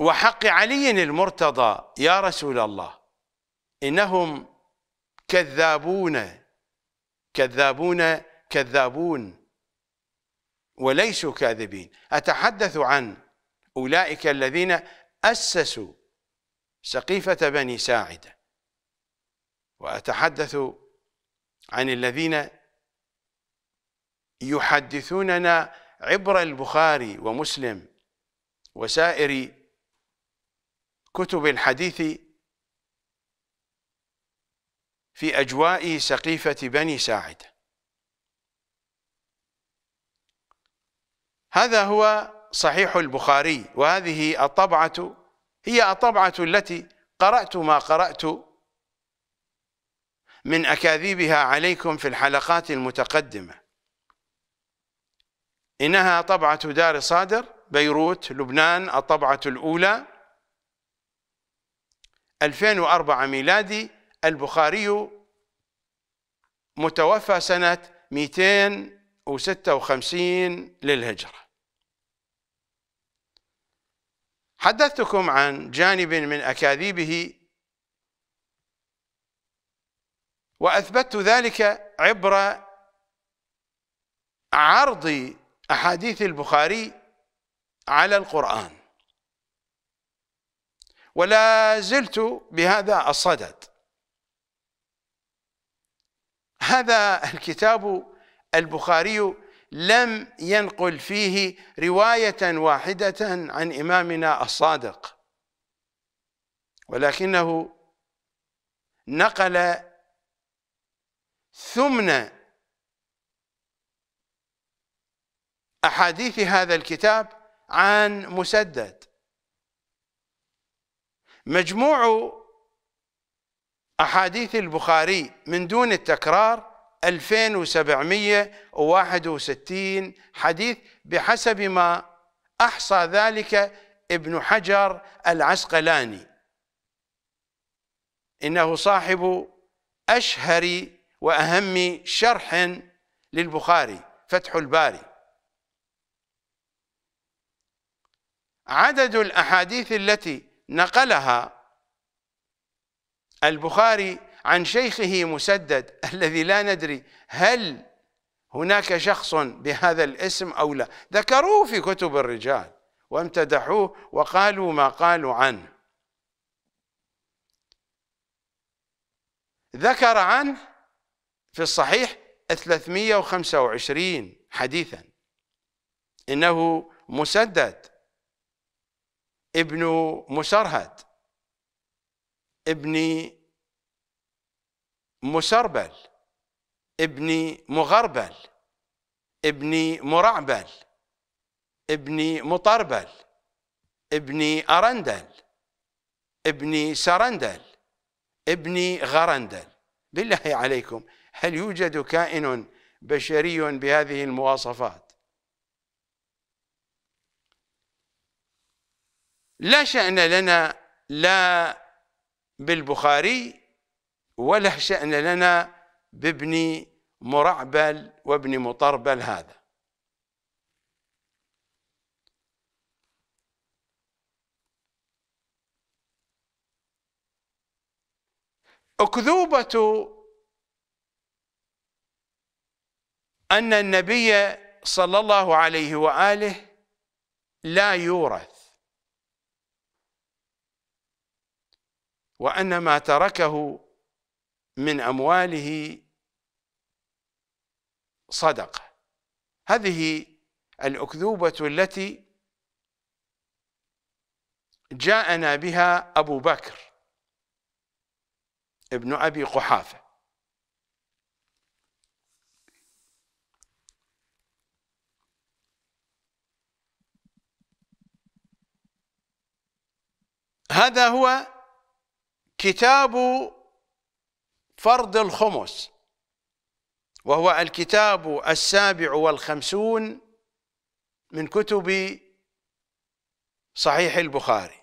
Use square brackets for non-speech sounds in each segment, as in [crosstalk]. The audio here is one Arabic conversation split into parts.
وحق علي المرتضى يا رسول الله إنهم كذابون كذابون كذابون وليسوا كاذبين أتحدث عن أولئك الذين أسسوا سقيفة بني ساعدة وأتحدث عن الذين يحدثوننا عبر البخاري ومسلم وسائر كتب الحديث في أجواء سقيفة بني ساعد هذا هو صحيح البخاري وهذه الطبعة هي الطبعة التي قرأت ما قرأت من أكاذيبها عليكم في الحلقات المتقدمة إنها طبعة دار صادر بيروت لبنان الطبعة الأولى 2004 ميلادي البخاري متوفى سنة 256 للهجرة حدثتكم عن جانب من أكاذيبه وأثبتت ذلك عبر عرض أحاديث البخاري على القرآن ولا زلت بهذا الصدد هذا الكتاب البخاري لم ينقل فيه رواية واحدة عن إمامنا الصادق ولكنه نقل ثمن أحاديث هذا الكتاب عن مسدد مجموع أحاديث البخاري من دون التكرار 2761 حديث بحسب ما أحصى ذلك ابن حجر العسقلاني إنه صاحب أشهر وأهم شرح للبخاري فتح الباري عدد الأحاديث التي نقلها البخاري عن شيخه مسدد [laughs] الذي لا ندري هل هناك شخص بهذا الاسم أو لا ذكروه في كتب الرجال وامتدحوه وقالوا ما قالوا عنه ذكر عنه في الصحيح 325 حديثا إنه مسدد ابن مسرهد ابن مسربل ابن مغربل ابن مرعبل ابن مطربل ابن أرندل ابن سرندل ابن غرندل بالله عليكم هل يوجد كائن بشري بهذه المواصفات لا شأن لنا لا بالبخاري ولا شأن لنا بابن مرعبل وابن مطربل هذا أكذوبة أن النبي صلى الله عليه وآله لا يورث وأن ما تركه من أمواله صدقة هذه الأكذوبة التي جاءنا بها أبو بكر ابن أبي قحافة هذا هو كتاب فرض الخمس وهو الكتاب السابع والخمسون من كتب صحيح البخاري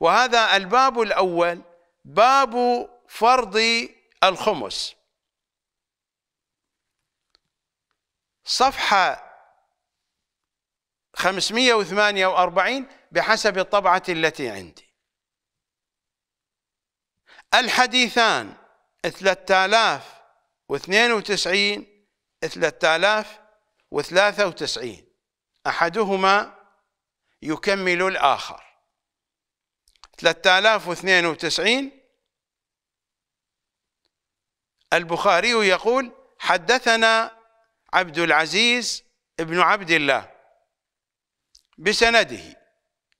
وهذا الباب الأول باب فرض الخمس صفحة 548 بحسب الطبعة التي عندي الحديثان 3092 3093 أحدهما يكمل الآخر 3092 البخاري يقول حدثنا عبد العزيز ابن عبد الله بسنده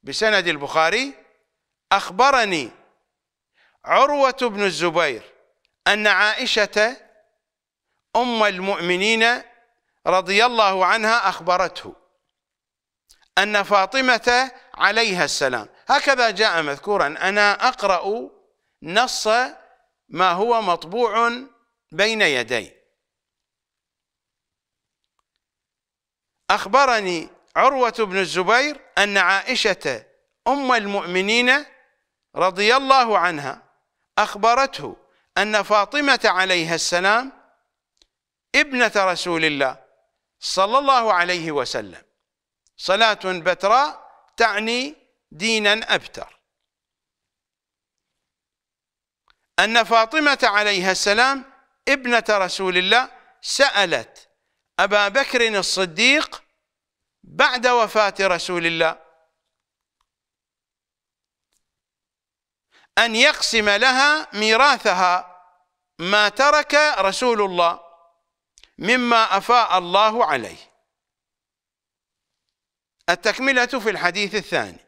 بسند البخاري أخبرني عروة بن الزبير أن عائشة أم المؤمنين رضي الله عنها أخبرته أن فاطمة عليها السلام هكذا جاء مذكورا أنا أقرأ نص ما هو مطبوع بين يدي أخبرني عروة بن الزبير أن عائشة أم المؤمنين رضي الله عنها أخبرته أن فاطمة عليها السلام ابنة رسول الله صلى الله عليه وسلم صلاة بتراء تعني دينا أبتر أن فاطمة عليها السلام ابنة رسول الله سألت أبا بكر الصديق بعد وفاة رسول الله أن يقسم لها ميراثها ما ترك رسول الله مما أفاء الله عليه التكملة في الحديث الثاني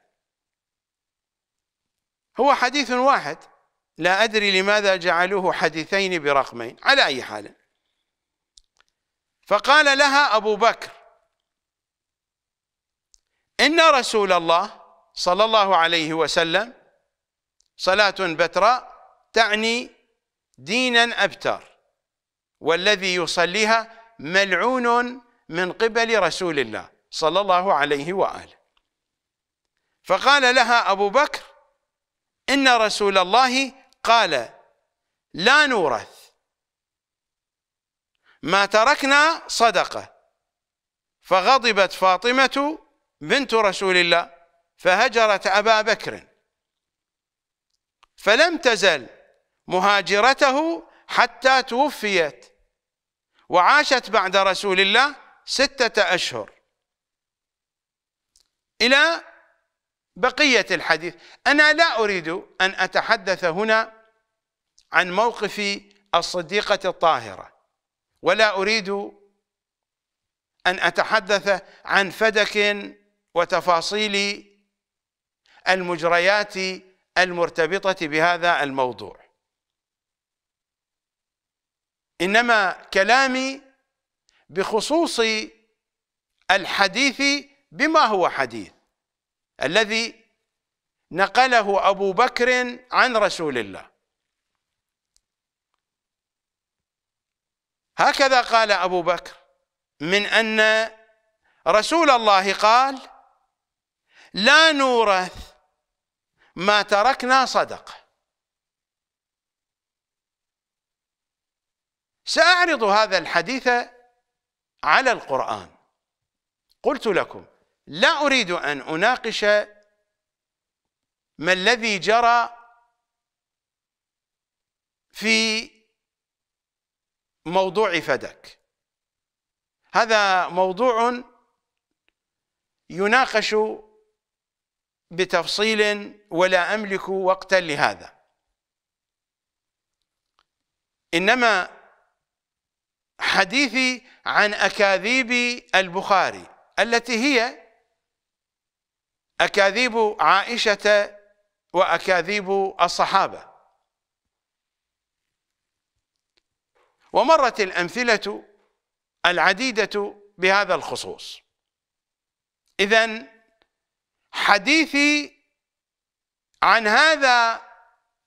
هو حديث واحد لا أدري لماذا جعلوه حديثين برقمين على أي حال فقال لها أبو بكر إن رسول الله صلى الله عليه وسلم صلاة بتراء تعني دينا أبتر والذي يصليها ملعون من قبل رسول الله صلى الله عليه وآله فقال لها أبو بكر إن رسول الله قال لا نورث ما تركنا صدقة فغضبت فاطمة بنت رسول الله فهجرت أبا بكر فلم تزل مهاجرته حتى توفيت وعاشت بعد رسول الله ستة أشهر إلى بقية الحديث أنا لا أريد أن أتحدث هنا عن موقف الصديقة الطاهرة ولا أريد أن أتحدث عن فدك وتفاصيل المجريات المرتبطة بهذا الموضوع إنما كلامي بخصوص الحديث بما هو حديث الذي نقله أبو بكر عن رسول الله هكذا قال أبو بكر من أن رسول الله قال لا نورث ما تركنا صدقة سأعرض هذا الحديث على القرآن قلت لكم لا أريد أن أناقش ما الذي جرى في موضوع فدك هذا موضوع يناقش بتفصيل ولا أملك وقتا لهذا إنما حديثي عن أكاذيب البخاري التي هي أكاذيب عائشة وأكاذيب الصحابة ومرت الأمثلة العديدة بهذا الخصوص إذا حديثي عن هذا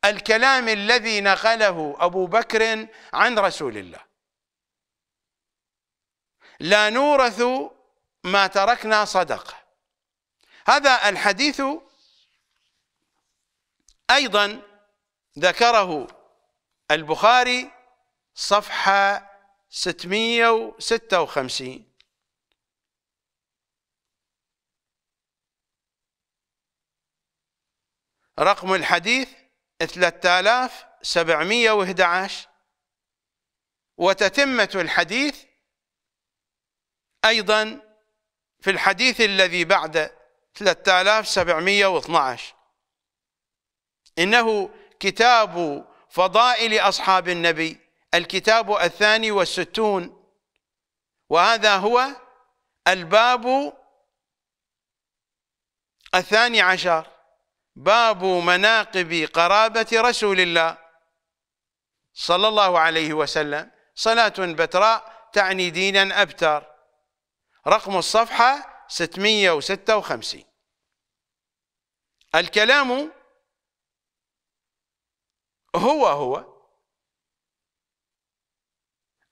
الكلام الذي نقله أبو بكر عن رسول الله لا نورث ما تركنا صدقة هذا الحديث أيضا ذكره البخاري صفحة 656 رقم الحديث 3711 وتتمة الحديث أيضا في الحديث الذي بعد 3712 إنه كتاب فضائل أصحاب النبي الكتاب الثاني والستون وهذا هو الباب الثاني عشر باب مناقب قرابة رسول الله صلى الله عليه وسلم صلاة بتراء تعني دينا أبتر رقم الصفحة 656 الكلام هو هو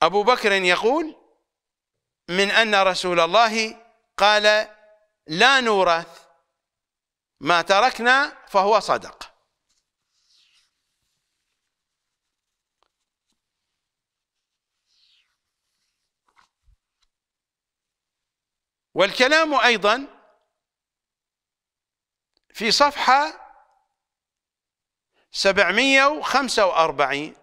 أبو بكر يقول من أن رسول الله قال لا نورث ما تركنا فهو صدق والكلام أيضا في صفحة 745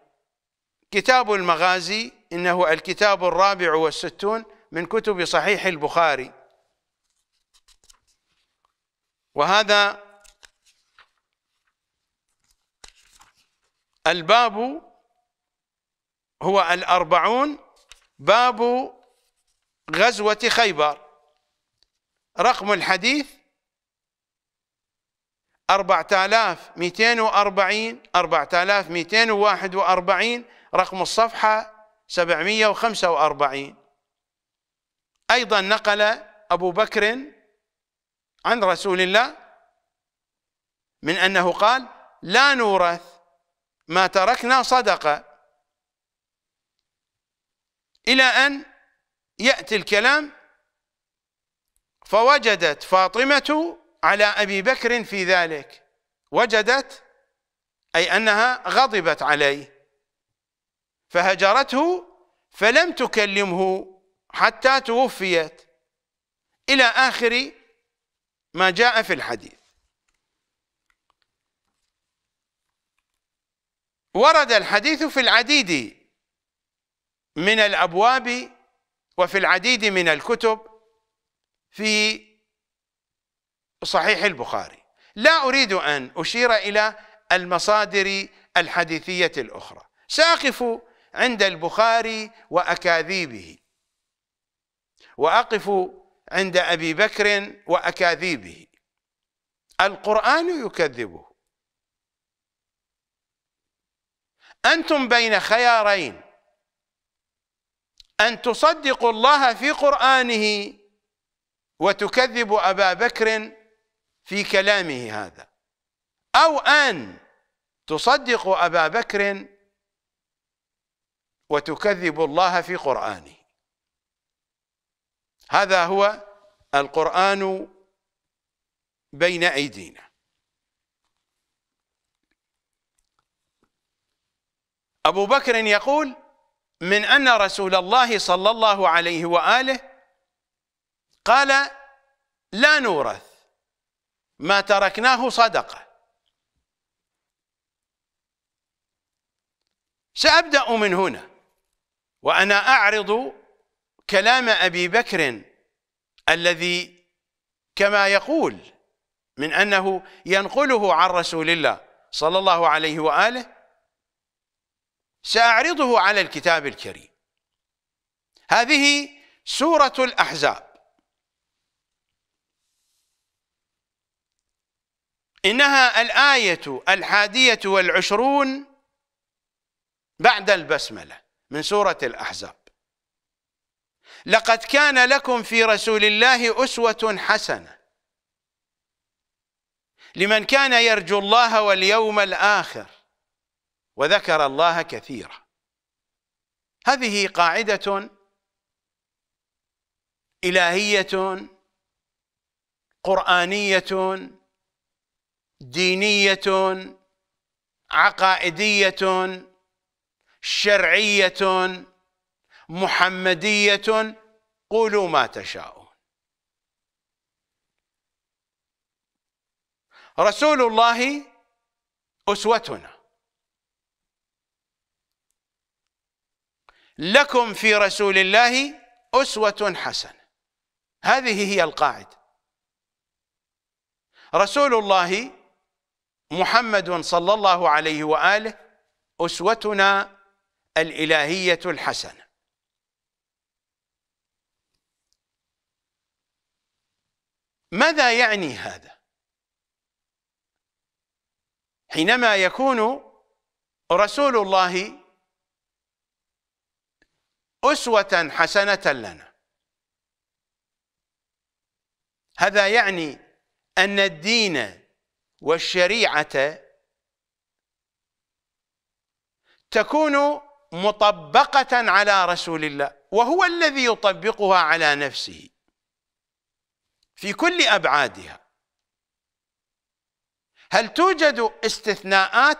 كتاب المغازي إنه الكتاب الرابع والستون من كتب صحيح البخاري وهذا الباب هو الأربعون باب غزوة خيبر رقم الحديث 4240 4241 رقم الصفحة 745 أيضا نقل أبو بكر عن رسول الله من أنه قال لا نورث ما تركنا صدقة إلى أن يأتي الكلام فوجدت فاطمة على أبي بكر في ذلك وجدت أي أنها غضبت عليه فهجرته فلم تكلمه حتى توفيت إلى آخر ما جاء في الحديث ورد الحديث في العديد من الابواب وفي العديد من الكتب في صحيح البخاري لا اريد ان اشير الى المصادر الحديثيه الاخرى ساقف عند البخاري واكاذيبه واقف عند ابي بكر واكاذيبه القران يكذبه أنتم بين خيارين أن تصدقوا الله في قرآنه وتكذبوا أبا بكر في كلامه هذا أو أن تصدقوا أبا بكر وتكذبوا الله في قرآنه هذا هو القرآن بين أيدينا أبو بكر يقول من أن رسول الله صلى الله عليه وآله قال لا نورث ما تركناه صدقة سأبدأ من هنا وأنا أعرض كلام أبي بكر الذي كما يقول من أنه ينقله عن رسول الله صلى الله عليه وآله سأعرضه على الكتاب الكريم هذه سورة الأحزاب إنها الآية الحادية والعشرون بعد البسملة من سورة الأحزاب لقد كان لكم في رسول الله أسوة حسنة لمن كان يرجو الله واليوم الآخر وذكر الله كثيرا هذه قاعدة إلهية قرآنية دينية عقائدية شرعية محمدية قولوا ما تشاءون رسول الله أسوتنا لكم في رسول الله أسوة حسنة هذه هي القاعدة رسول الله محمد صلى الله عليه وآله أسوتنا الإلهية الحسنة ماذا يعني هذا حينما يكون رسول الله أسوة حسنة لنا هذا يعني أن الدين والشريعة تكون مطبقة على رسول الله وهو الذي يطبقها على نفسه في كل أبعادها هل توجد استثناءات؟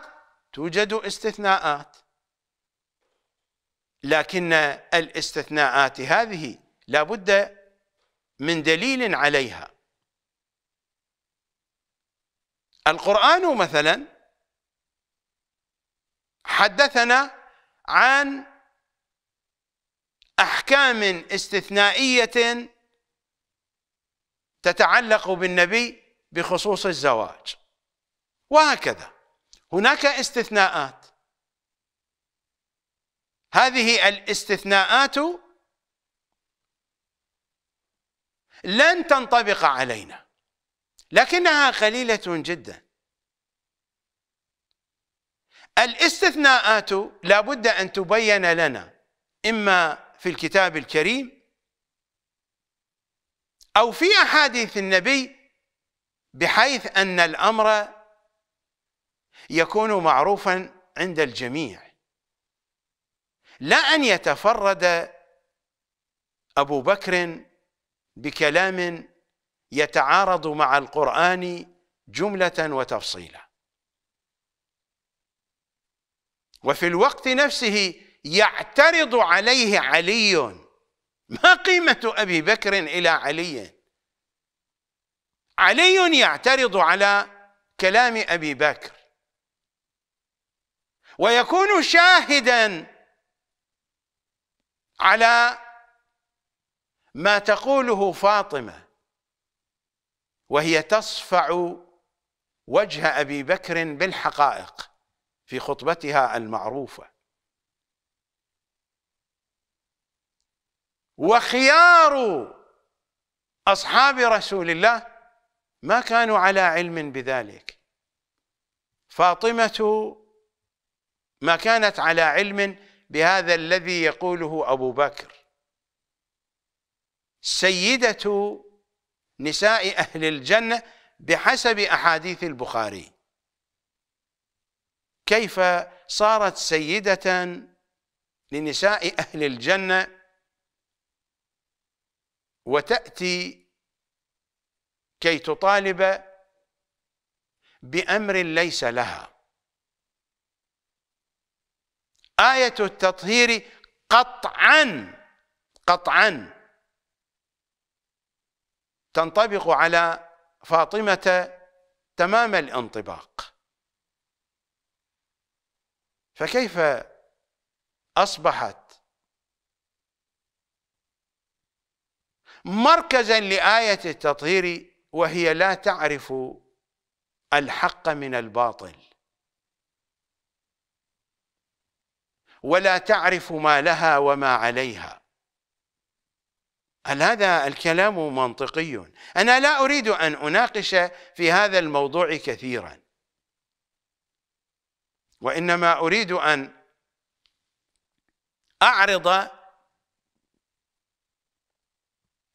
توجد استثناءات لكن الاستثناءات هذه لا بد من دليل عليها القرآن مثلا حدثنا عن أحكام استثنائية تتعلق بالنبي بخصوص الزواج وهكذا هناك استثناءات هذه الاستثناءات لن تنطبق علينا لكنها قليلة جدا الاستثناءات لابد أن تبين لنا إما في الكتاب الكريم أو في أحاديث النبي بحيث أن الأمر يكون معروفا عند الجميع لا أن يتفرد أبو بكر بكلام يتعارض مع القرآن جملة وتفصيلا وفي الوقت نفسه يعترض عليه علي ما قيمة أبي بكر إلى علي علي يعترض على كلام أبي بكر ويكون شاهداً على ما تقوله فاطمة وهي تصفع وجه أبي بكر بالحقائق في خطبتها المعروفة وخيار أصحاب رسول الله ما كانوا على علم بذلك فاطمة ما كانت على علم بهذا الذي يقوله أبو بكر سيدة نساء أهل الجنة بحسب أحاديث البخاري كيف صارت سيدة لنساء أهل الجنة وتأتي كي تطالب بأمر ليس لها آية التطهير قطعا قطعا تنطبق على فاطمة تمام الانطباق فكيف أصبحت مركزا لآية التطهير وهي لا تعرف الحق من الباطل ولا تعرف ما لها وما عليها هل هذا الكلام منطقي؟ أنا لا أريد أن أناقش في هذا الموضوع كثيرا وإنما أريد أن أعرض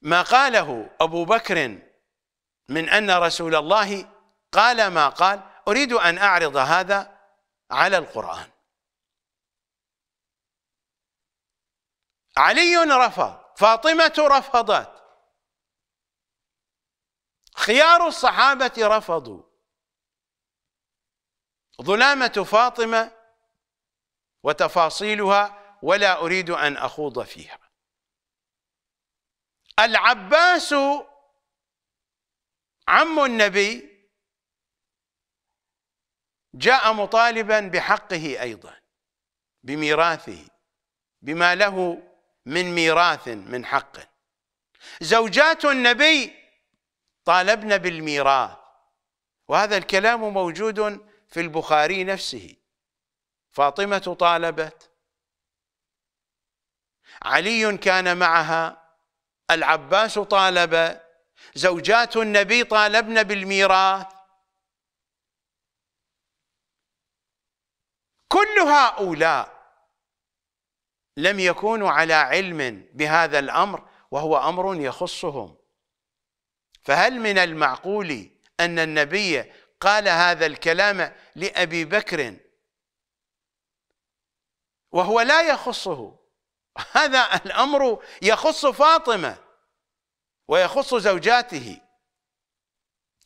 ما قاله أبو بكر من أن رسول الله قال ما قال أريد أن أعرض هذا على القرآن علي رفض فاطمة رفضت خيار الصحابة رفضوا ظلامة فاطمة وتفاصيلها ولا أريد أن أخوض فيها العباس عم النبي جاء مطالبا بحقه أيضا بميراثه بما له من ميراث من حق زوجات النبي طالبن بالميراث وهذا الكلام موجود في البخاري نفسه فاطمة طالبت علي كان معها العباس طالب زوجات النبي طالبن بالميراث كل هؤلاء لم يكونوا على علم بهذا الامر وهو امر يخصهم فهل من المعقول ان النبي قال هذا الكلام لابي بكر وهو لا يخصه هذا الامر يخص فاطمه ويخص زوجاته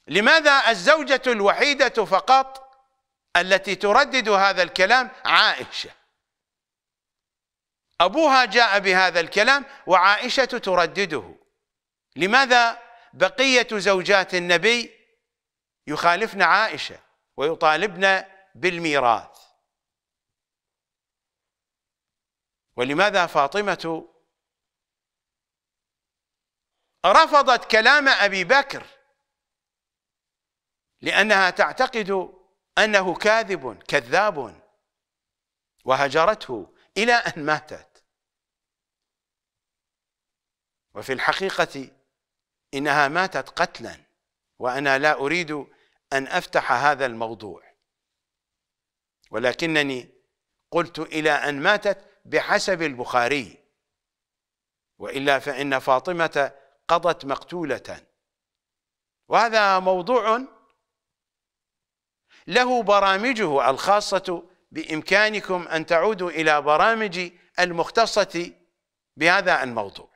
لماذا الزوجه الوحيده فقط التي تردد هذا الكلام عائشه أبوها جاء بهذا الكلام وعائشة تردده لماذا بقية زوجات النبي يخالفن عائشة ويطالبن بالميراث ولماذا فاطمة رفضت كلام أبي بكر لأنها تعتقد أنه كاذب كذاب وهجرته إلى أن ماتت وفي الحقيقة إنها ماتت قتلا وأنا لا أريد أن أفتح هذا الموضوع ولكنني قلت إلى أن ماتت بحسب البخاري وإلا فإن فاطمة قضت مقتولة وهذا موضوع له برامجه الخاصة بإمكانكم أن تعودوا إلى برامجي المختصة بهذا الموضوع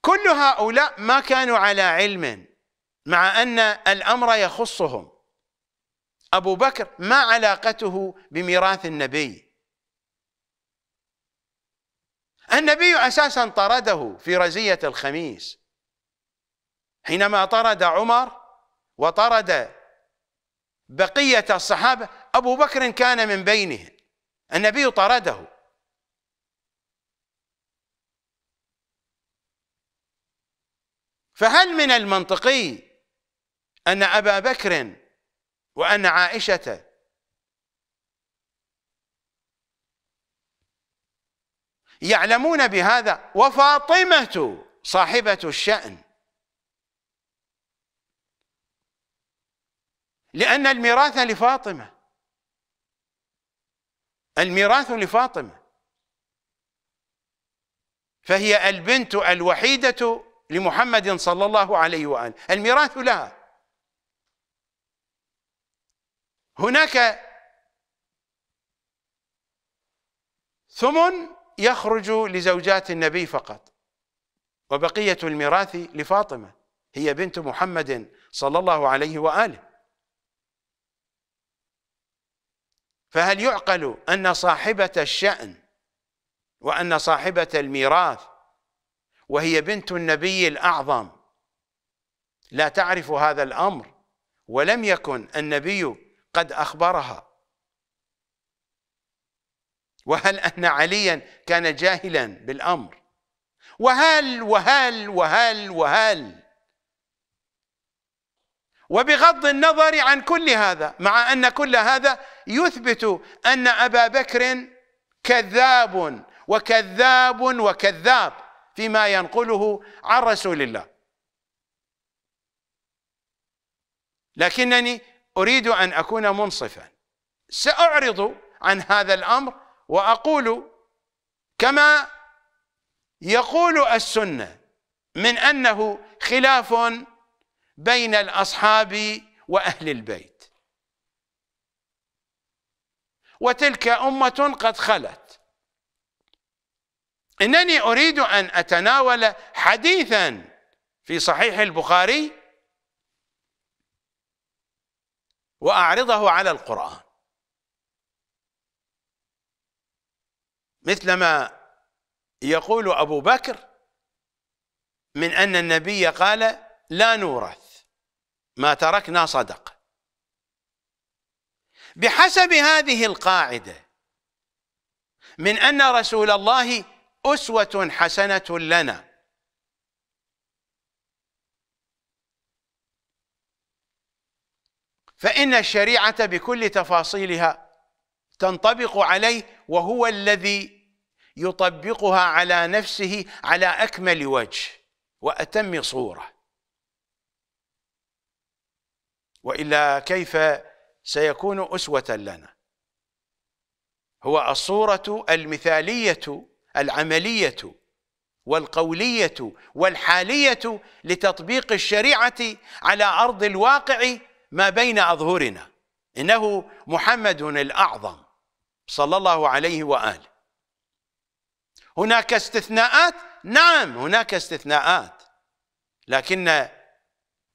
كل هؤلاء ما كانوا على علم مع أن الأمر يخصهم أبو بكر ما علاقته بميراث النبي النبي أساسا طرده في رزية الخميس حينما طرد عمر وطرد بقية الصحابة أبو بكر كان من بينهم النبي طرده فهل من المنطقي أن أبا بكر وأن عائشة يعلمون بهذا وفاطمة صاحبة الشأن لأن الميراث لفاطمة الميراث لفاطمة فهي البنت الوحيدة لمحمد صلى الله عليه وآله الميراث لها هناك ثمن يخرج لزوجات النبي فقط وبقية الميراث لفاطمة هي بنت محمد صلى الله عليه وآله فهل يعقل أن صاحبة الشأن وأن صاحبة الميراث وهي بنت النبي الأعظم لا تعرف هذا الأمر ولم يكن النبي قد أخبرها وهل أن عليا كان جاهلا بالأمر وهل وهل وهل وهل, وهل وبغض النظر عن كل هذا مع أن كل هذا يثبت أن أبا بكر كذاب وكذاب وكذاب فيما ينقله عن رسول الله لكنني أريد أن أكون منصفا سأعرض عن هذا الأمر وأقول كما يقول السنة من أنه خلاف بين الأصحاب وأهل البيت وتلك أمة قد خلت إنني أريد أن أتناول حديثا في صحيح البخاري وأعرضه على القرآن مثلما يقول أبو بكر من أن النبي قال لا نورث ما تركنا صدق بحسب هذه القاعده من ان رسول الله اسوه حسنه لنا فان الشريعه بكل تفاصيلها تنطبق عليه وهو الذي يطبقها على نفسه على اكمل وجه واتم صوره والا كيف سيكون اسوه لنا هو الصوره المثاليه العمليه والقوليه والحاليه لتطبيق الشريعه على ارض الواقع ما بين اظهرنا انه محمد الاعظم صلى الله عليه واله هناك استثناءات نعم هناك استثناءات لكن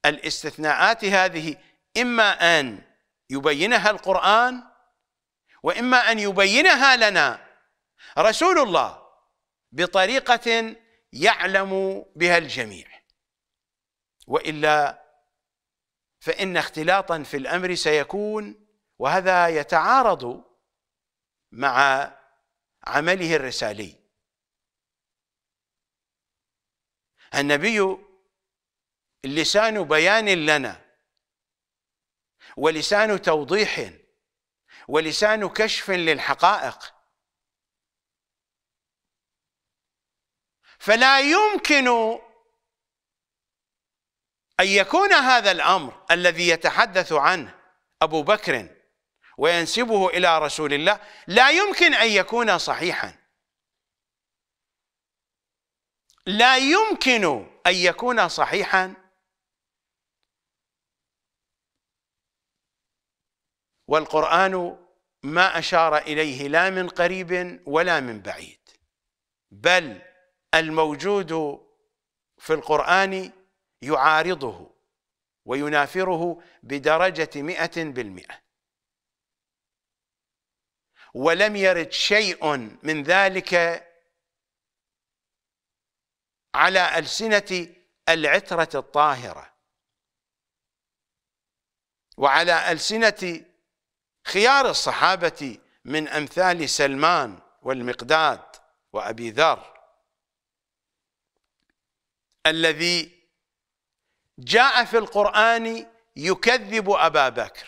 الاستثناءات هذه إما أن يبينها القرآن وإما أن يبينها لنا رسول الله بطريقة يعلم بها الجميع وإلا فإن اختلاطا في الأمر سيكون وهذا يتعارض مع عمله الرسالي النبي اللسان بيان لنا ولسان توضيح ولسان كشف للحقائق فلا يمكن ان يكون هذا الامر الذي يتحدث عنه ابو بكر وينسبه الى رسول الله لا يمكن ان يكون صحيحا لا يمكن ان يكون صحيحا والقرآن ما أشار إليه لا من قريب ولا من بعيد بل الموجود في القرآن يعارضه وينافره بدرجة مئة بالمئة ولم يرد شيء من ذلك على ألسنة العترة الطاهرة وعلى ألسنة خيار الصحابة من أمثال سلمان والمقداد وأبي ذر الذي جاء في القرآن يكذب أبا بكر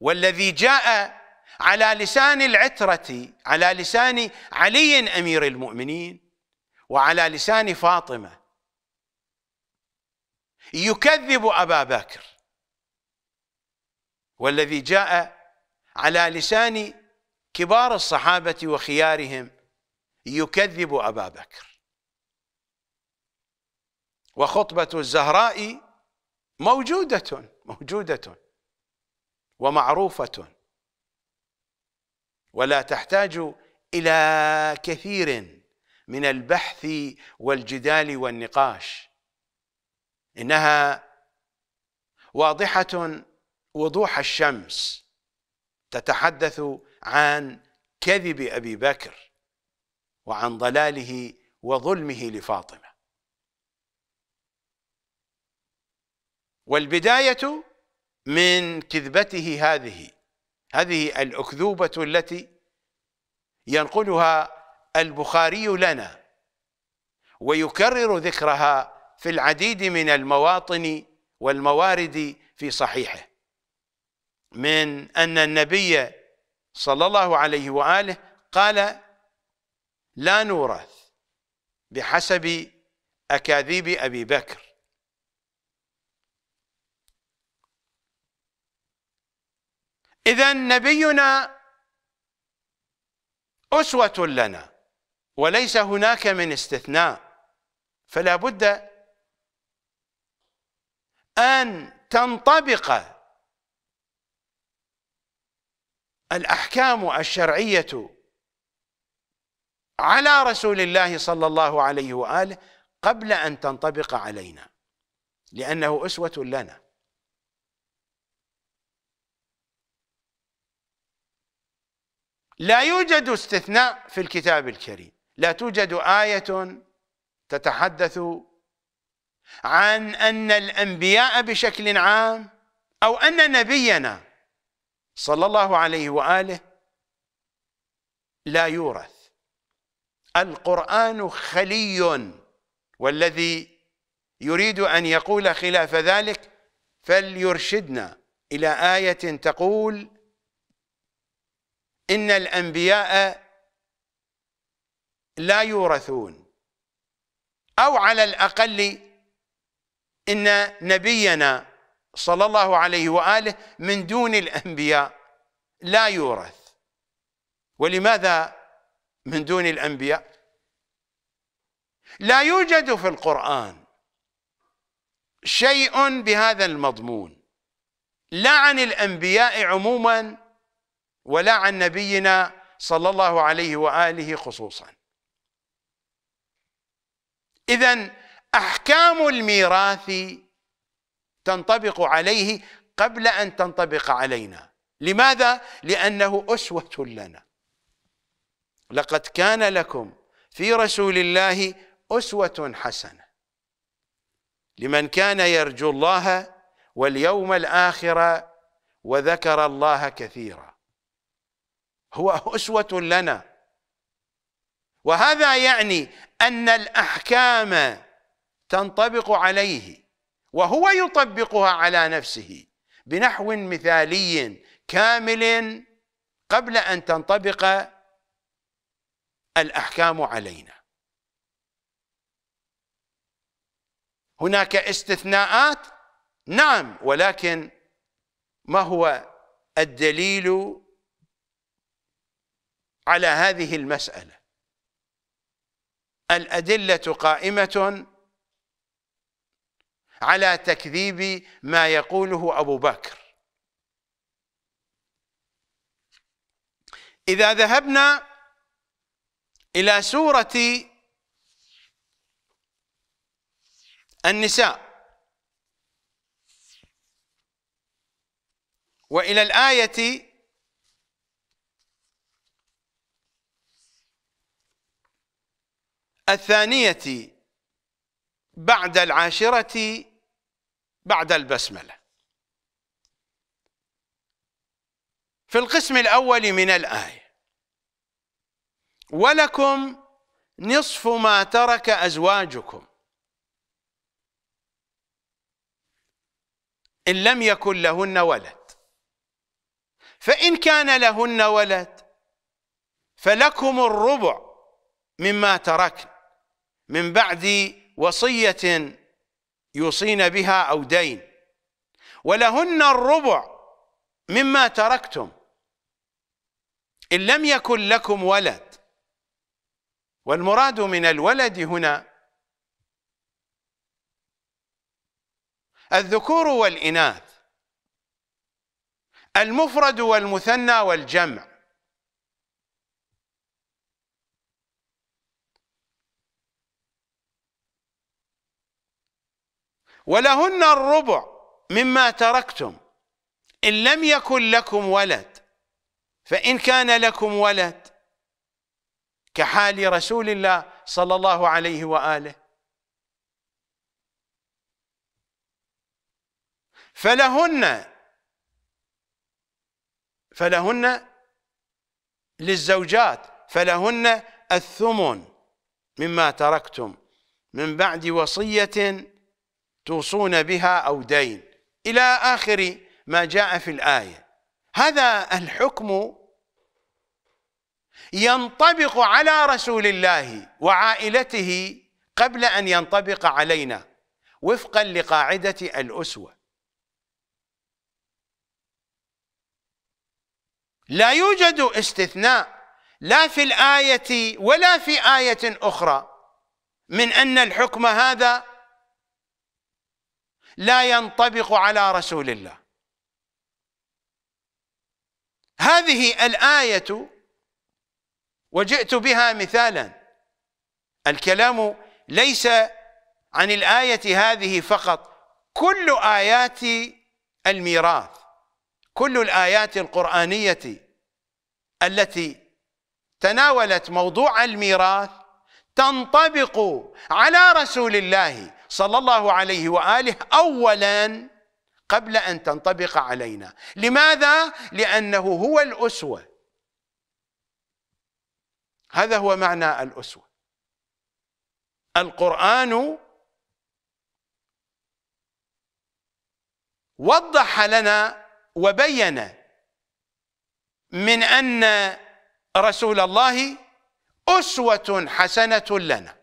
والذي جاء على لسان العترة على لسان علي أمير المؤمنين وعلى لسان فاطمة يكذب أبا بكر والذي جاء على لسان كبار الصحابة وخيارهم يكذب أبا بكر وخطبة الزهراء موجودة موجودة ومعروفة ولا تحتاج إلى كثير من البحث والجدال والنقاش إنها واضحة وضوح الشمس تتحدث عن كذب ابي بكر وعن ضلاله وظلمه لفاطمه والبدايه من كذبته هذه هذه الاكذوبه التي ينقلها البخاري لنا ويكرر ذكرها في العديد من المواطن والموارد في صحيحه من أن النبي صلى الله عليه وآله قال لا نورث بحسب أكاذيب أبي بكر إذا نبينا أسوة لنا وليس هناك من استثناء فلا بد أن تنطبق الاحكام الشرعيه على رسول الله صلى الله عليه واله قبل ان تنطبق علينا لانه اسوه لنا لا يوجد استثناء في الكتاب الكريم لا توجد ايه تتحدث عن ان الانبياء بشكل عام او ان نبينا صلى الله عليه واله لا يورث القران خلي والذي يريد ان يقول خلاف ذلك فليرشدنا الى ايه تقول ان الانبياء لا يورثون او على الاقل ان نبينا صلى الله عليه وآله من دون الأنبياء لا يورث ولماذا من دون الأنبياء لا يوجد في القرآن شيء بهذا المضمون لا عن الأنبياء عموما ولا عن نبينا صلى الله عليه وآله خصوصا إذا أحكام الميراث تنطبق عليه قبل أن تنطبق علينا لماذا؟ لأنه أسوة لنا لقد كان لكم في رسول الله أسوة حسنة لمن كان يرجو الله واليوم الآخر وذكر الله كثيرا هو أسوة لنا وهذا يعني أن الأحكام تنطبق عليه وهو يطبقها على نفسه بنحو مثالي كامل قبل أن تنطبق الأحكام علينا هناك استثناءات نعم ولكن ما هو الدليل على هذه المسألة الأدلة قائمة على تكذيب ما يقوله أبو بكر إذا ذهبنا إلى سورة النساء وإلى الآية الثانية بعد العاشرة بعد البسملة في القسم الأول من الآية ولكم نصف ما ترك أزواجكم إن لم يكن لهن ولد فإن كان لهن ولد فلكم الربع مما تركن من بعد وصية يوصين بها أو دين ولهن الربع مما تركتم إن لم يكن لكم ولد والمراد من الولد هنا الذكور والإناث المفرد والمثنى والجمع ولهن الربع مما تركتم إن لم يكن لكم ولد فإن كان لكم ولد كحال رسول الله صلى الله عليه وآله فلهن فلهن للزوجات فلهن الثمن مما تركتم من بعد وصية توصون بها أو دين إلى آخر ما جاء في الآية هذا الحكم ينطبق على رسول الله وعائلته قبل أن ينطبق علينا وفقا لقاعدة الأسوة لا يوجد استثناء لا في الآية ولا في آية أخرى من أن الحكم هذا لا ينطبق على رسول الله هذه الآية وجئت بها مثالا الكلام ليس عن الآية هذه فقط كل آيات الميراث كل الآيات القرآنية التي تناولت موضوع الميراث تنطبق على رسول الله صلى الله عليه واله اولا قبل ان تنطبق علينا، لماذا؟ لانه هو الاسوه. هذا هو معنى الاسوه. القران وضح لنا وبين من ان رسول الله اسوه حسنه لنا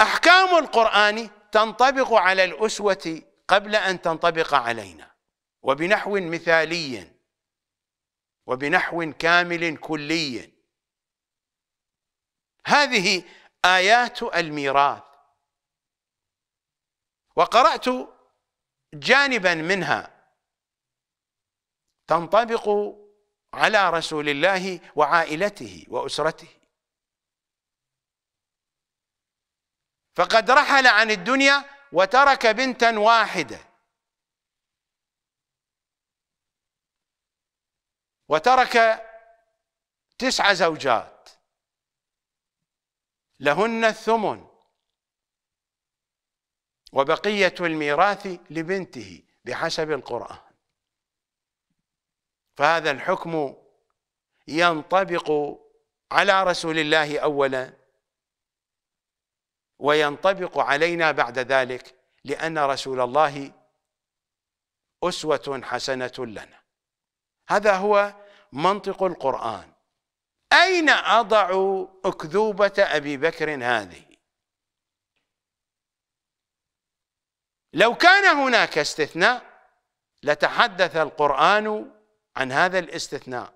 أحكام القرآن تنطبق على الأسوة قبل أن تنطبق علينا وبنحو مثالي وبنحو كامل كلي هذه آيات الميراث وقرأت جانبا منها تنطبق على رسول الله وعائلته وأسرته فقد رحل عن الدنيا وترك بنتا واحدة وترك تسع زوجات لهن الثمن وبقية الميراث لبنته بحسب القرآن فهذا الحكم ينطبق على رسول الله أولا وينطبق علينا بعد ذلك لأن رسول الله أسوة حسنة لنا هذا هو منطق القرآن أين أضع أكذوبة أبي بكر هذه لو كان هناك استثناء لتحدث القرآن عن هذا الاستثناء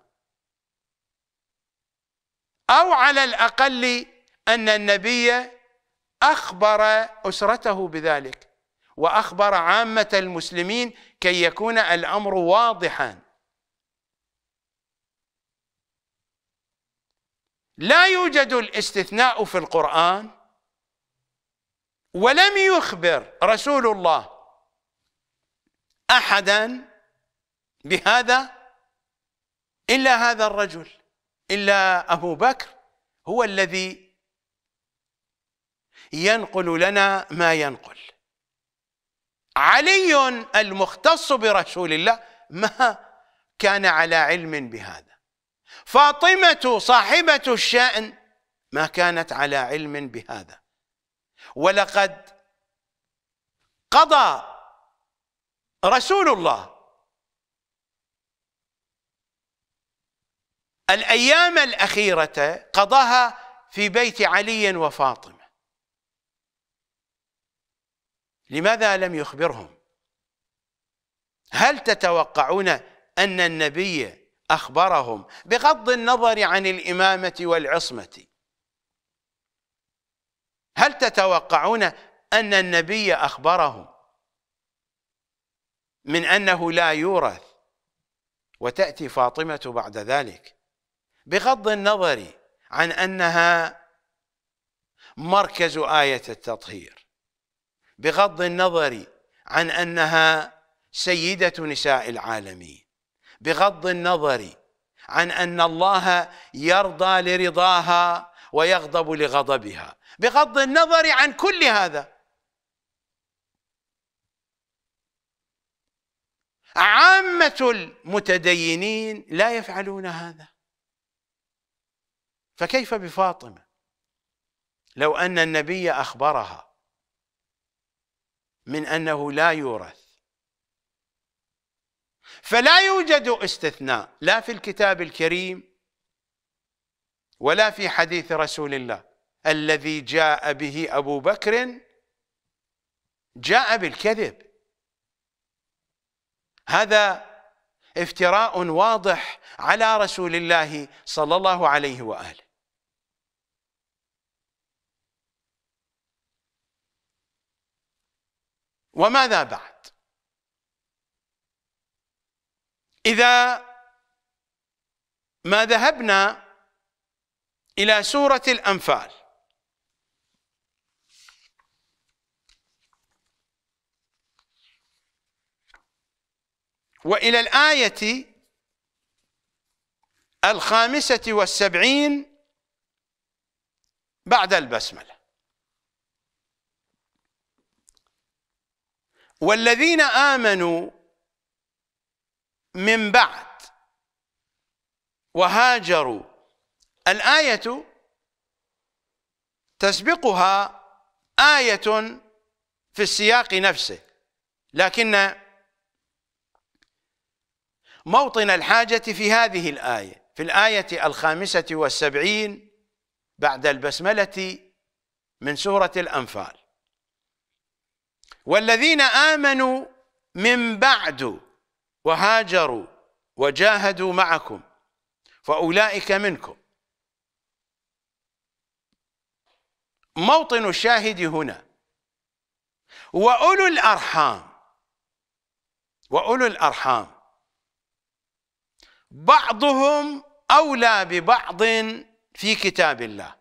أو على الأقل أن النبي أخبر أسرته بذلك وأخبر عامة المسلمين كي يكون الأمر واضحا لا يوجد الاستثناء في القرآن ولم يخبر رسول الله أحدا بهذا إلا هذا الرجل إلا أبو بكر هو الذي ينقل لنا ما ينقل علي المختص برسول الله ما كان على علم بهذا فاطمة صاحبة الشأن ما كانت على علم بهذا ولقد قضى رسول الله الأيام الأخيرة قضاها في بيت علي وفاطمة لماذا لم يخبرهم هل تتوقعون أن النبي أخبرهم بغض النظر عن الإمامة والعصمة هل تتوقعون أن النبي أخبرهم من أنه لا يورث وتأتي فاطمة بعد ذلك بغض النظر عن أنها مركز آية التطهير بغض النظر عن انها سيده نساء العالمين بغض النظر عن ان الله يرضى لرضاها ويغضب لغضبها بغض النظر عن كل هذا عامه المتدينين لا يفعلون هذا فكيف بفاطمه لو ان النبي اخبرها من أنه لا يورث فلا يوجد استثناء لا في الكتاب الكريم ولا في حديث رسول الله الذي جاء به أبو بكر جاء بالكذب هذا افتراء واضح على رسول الله صلى الله عليه وآله وماذا بعد إذا ما ذهبنا إلى سورة الأنفال وإلى الآية الخامسة والسبعين بعد البسمله والذين آمنوا من بعد وهاجروا الآية تسبقها آية في السياق نفسه لكن موطن الحاجة في هذه الآية في الآية الخامسة والسبعين بعد البسملة من سورة الأنفال والذين آمنوا من بعد وهاجروا وجاهدوا معكم فأولئك منكم موطن الشاهد هنا وأولو الأرحام وأولو الأرحام بعضهم أولى ببعض في كتاب الله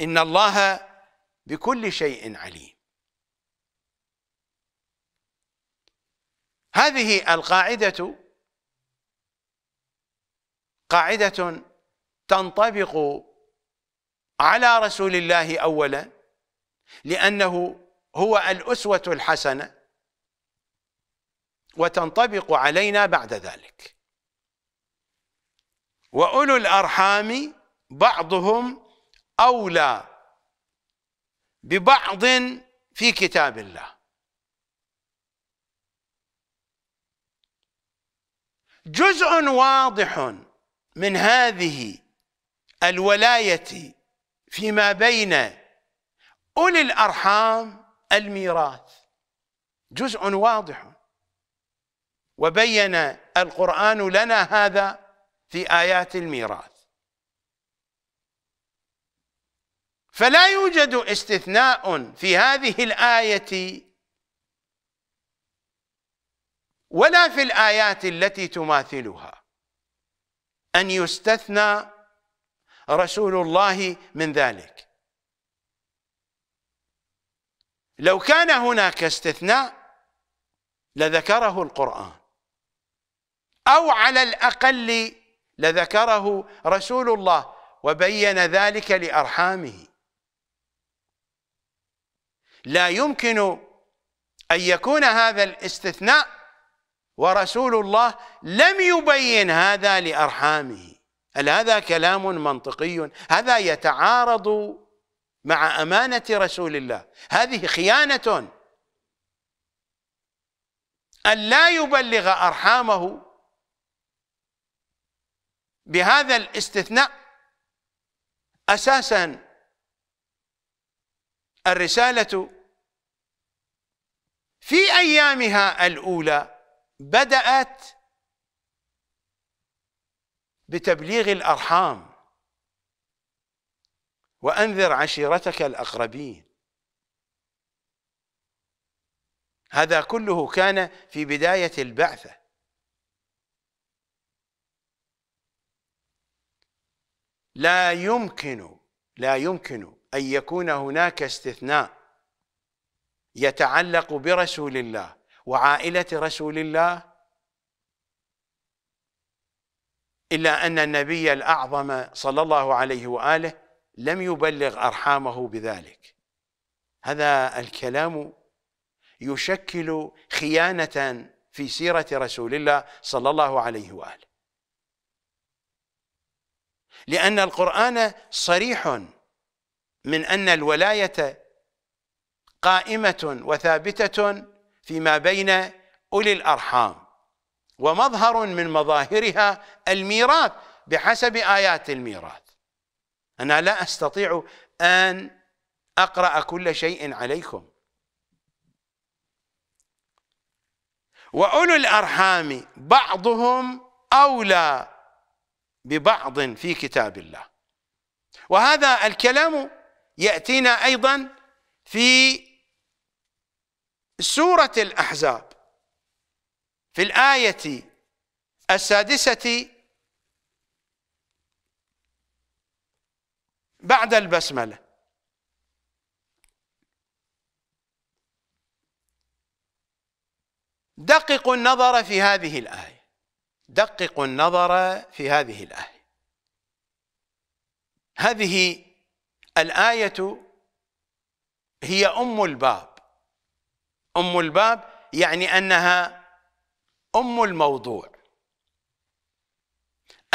إن الله بكل شيء عليم هذه القاعدة قاعدة تنطبق على رسول الله أولا لأنه هو الأسوة الحسنة وتنطبق علينا بعد ذلك وأولو الأرحام بعضهم أولى ببعض في كتاب الله جزء واضح من هذه الولاية فيما بين أولي الأرحام الميراث جزء واضح وبين القرآن لنا هذا في آيات الميراث فلا يوجد استثناء في هذه الآية ولا في الآيات التي تماثلها أن يستثنى رسول الله من ذلك لو كان هناك استثناء لذكره القرآن أو على الأقل لذكره رسول الله وبين ذلك لأرحامه لا يمكن أن يكون هذا الاستثناء ورسول الله لم يبين هذا لأرحامه هل هذا كلام منطقي هذا يتعارض مع أمانة رسول الله هذه خيانة أن لا يبلغ أرحامه بهذا الاستثناء أساسا الرسالة في أيامها الأولى بدأت بتبليغ الأرحام وأنذر عشيرتك الأقربين هذا كله كان في بداية البعثة لا يمكن لا يمكن أن يكون هناك استثناء يتعلق برسول الله وعائلة رسول الله إلا أن النبي الأعظم صلى الله عليه وآله لم يبلغ أرحامه بذلك هذا الكلام يشكل خيانة في سيرة رسول الله صلى الله عليه وآله لأن القرآن صريح من أن الولاية قائمة وثابتة فيما بين أولي الأرحام ومظهر من مظاهرها الميراث بحسب آيات الميراث أنا لا أستطيع أن أقرأ كل شيء عليكم وأولو الأرحام بعضهم أولى ببعض في كتاب الله وهذا الكلام يأتينا أيضا في سورة الأحزاب في الآية السادسة بعد البسملة دققوا النظر في هذه الآية دققوا النظر في هذه الآية هذه الآية هي أم الباب أم الباب يعني أنها أم الموضوع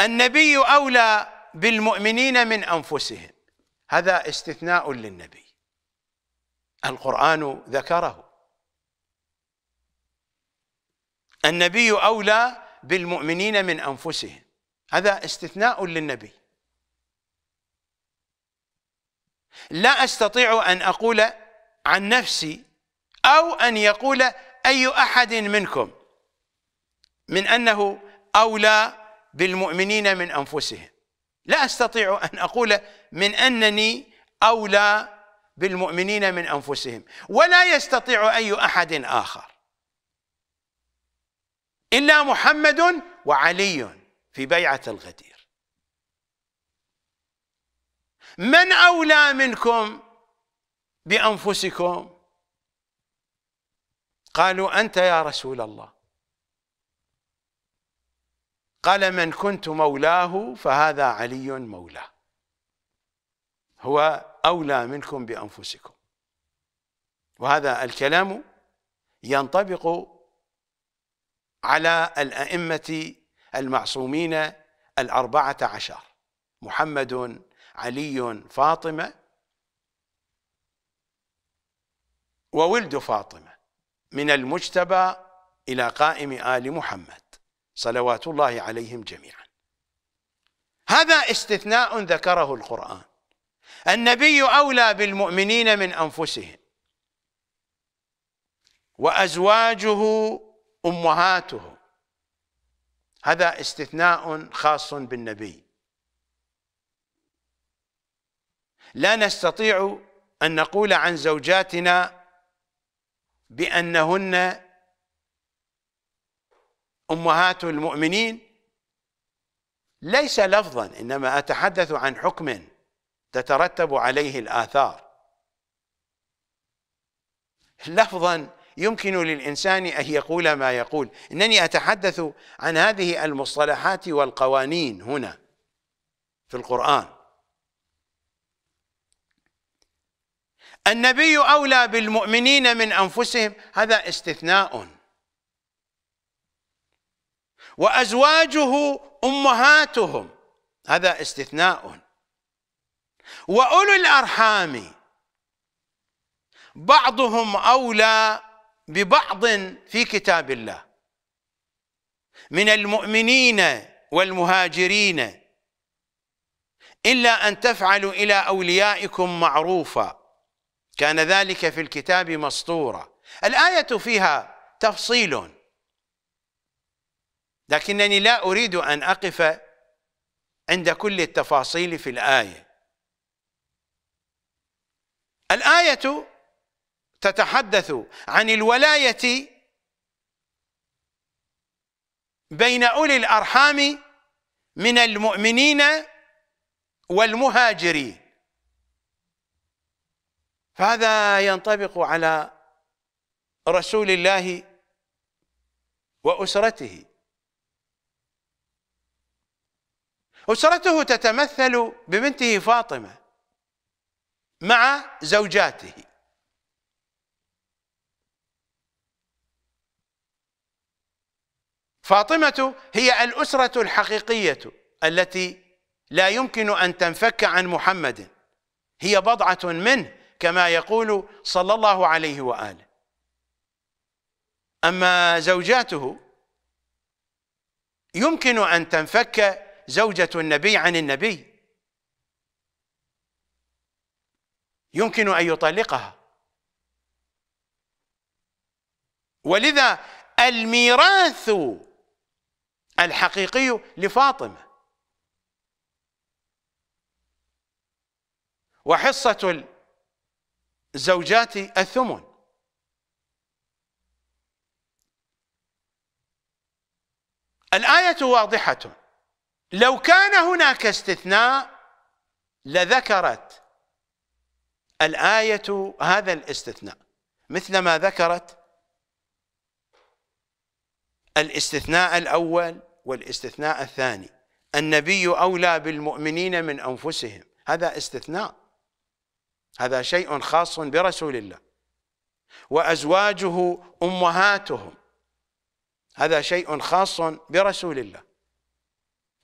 النبي أولى بالمؤمنين من أنفسهم هذا استثناء للنبي القرآن ذكره النبي أولى بالمؤمنين من أنفسهم هذا استثناء للنبي لا أستطيع أن أقول عن نفسي أو أن يقول أي أحد منكم من أنه أولى بالمؤمنين من أنفسهم لا أستطيع أن أقول من أنني أولى بالمؤمنين من أنفسهم ولا يستطيع أي أحد آخر إلا محمد وعلي في بيعة الغدير من أولى منكم بأنفسكم قالوا أنت يا رسول الله قال من كنت مولاه فهذا علي مولاه هو أولى منكم بأنفسكم وهذا الكلام ينطبق على الأئمة المعصومين الأربعة عشر محمد علي فاطمة وولد فاطمة من المجتبى إلى قائم آل محمد صلوات الله عليهم جميعا هذا استثناء ذكره القرآن النبي أولى بالمؤمنين من أنفسهم وأزواجه أمهاته هذا استثناء خاص بالنبي لا نستطيع أن نقول عن زوجاتنا بانهن امهات المؤمنين ليس لفظا انما اتحدث عن حكم تترتب عليه الاثار لفظا يمكن للانسان ان يقول ما يقول انني اتحدث عن هذه المصطلحات والقوانين هنا في القران النبي أولى بالمؤمنين من أنفسهم هذا استثناء وأزواجه أمهاتهم هذا استثناء وأولو الأرحام بعضهم أولى ببعض في كتاب الله من المؤمنين والمهاجرين إلا أن تفعلوا إلى أوليائكم معروفاً كان ذلك في الكتاب مسطورا الآية فيها تفصيل لكنني لا أريد أن أقف عند كل التفاصيل في الآية الآية تتحدث عن الولاية بين أولي الأرحام من المؤمنين والمهاجرين فهذا ينطبق على رسول الله واسرته اسرته تتمثل ببنته فاطمه مع زوجاته فاطمه هي الاسره الحقيقيه التي لا يمكن ان تنفك عن محمد هي بضعه منه كما يقول صلى الله عليه واله اما زوجاته يمكن ان تنفك زوجه النبي عن النبي يمكن ان يطلقها ولذا الميراث الحقيقي لفاطمه وحصه زوجاتي الثمن الآية واضحة لو كان هناك استثناء لذكرت الآية هذا الاستثناء مثل ما ذكرت الاستثناء الأول والاستثناء الثاني النبي أولى بالمؤمنين من أنفسهم هذا استثناء هذا شيء خاص برسول الله وأزواجه أمهاتهم هذا شيء خاص برسول الله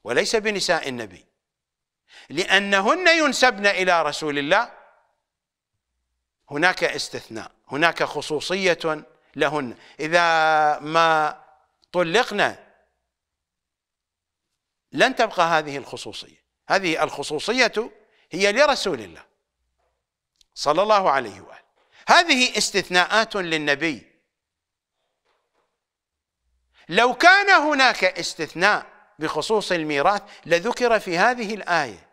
وليس بنساء النبي لأنهن ينسبن إلى رسول الله هناك استثناء هناك خصوصية لهن إذا ما طلقنا لن تبقى هذه الخصوصية هذه الخصوصية هي لرسول الله صلى الله عليه واله هذه استثناءات للنبي لو كان هناك استثناء بخصوص الميراث لذكر في هذه الايه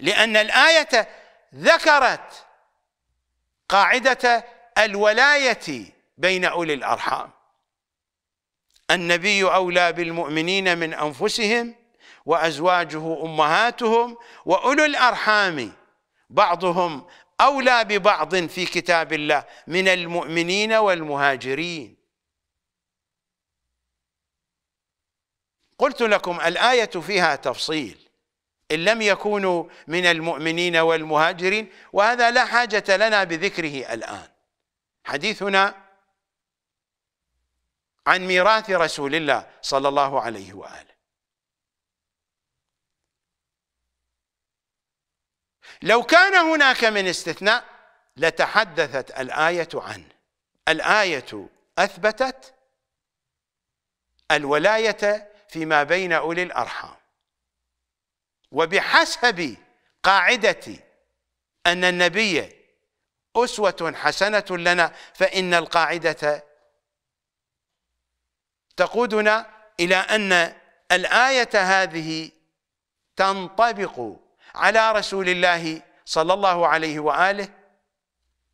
لان الايه ذكرت قاعده الولايه بين اولي الارحام النبي اولى بالمؤمنين من انفسهم وازواجه امهاتهم واولو الارحام بعضهم أولى ببعض في كتاب الله من المؤمنين والمهاجرين قلت لكم الآية فيها تفصيل إن لم يكونوا من المؤمنين والمهاجرين وهذا لا حاجة لنا بذكره الآن حديثنا عن ميراث رسول الله صلى الله عليه وآله لو كان هناك من استثناء لتحدثت الآية عنه الآية أثبتت الولاية فيما بين أولي الأرحام وبحسب قاعدة أن النبي أسوة حسنة لنا فإن القاعدة تقودنا إلى أن الآية هذه تنطبق على رسول الله صلى الله عليه وآله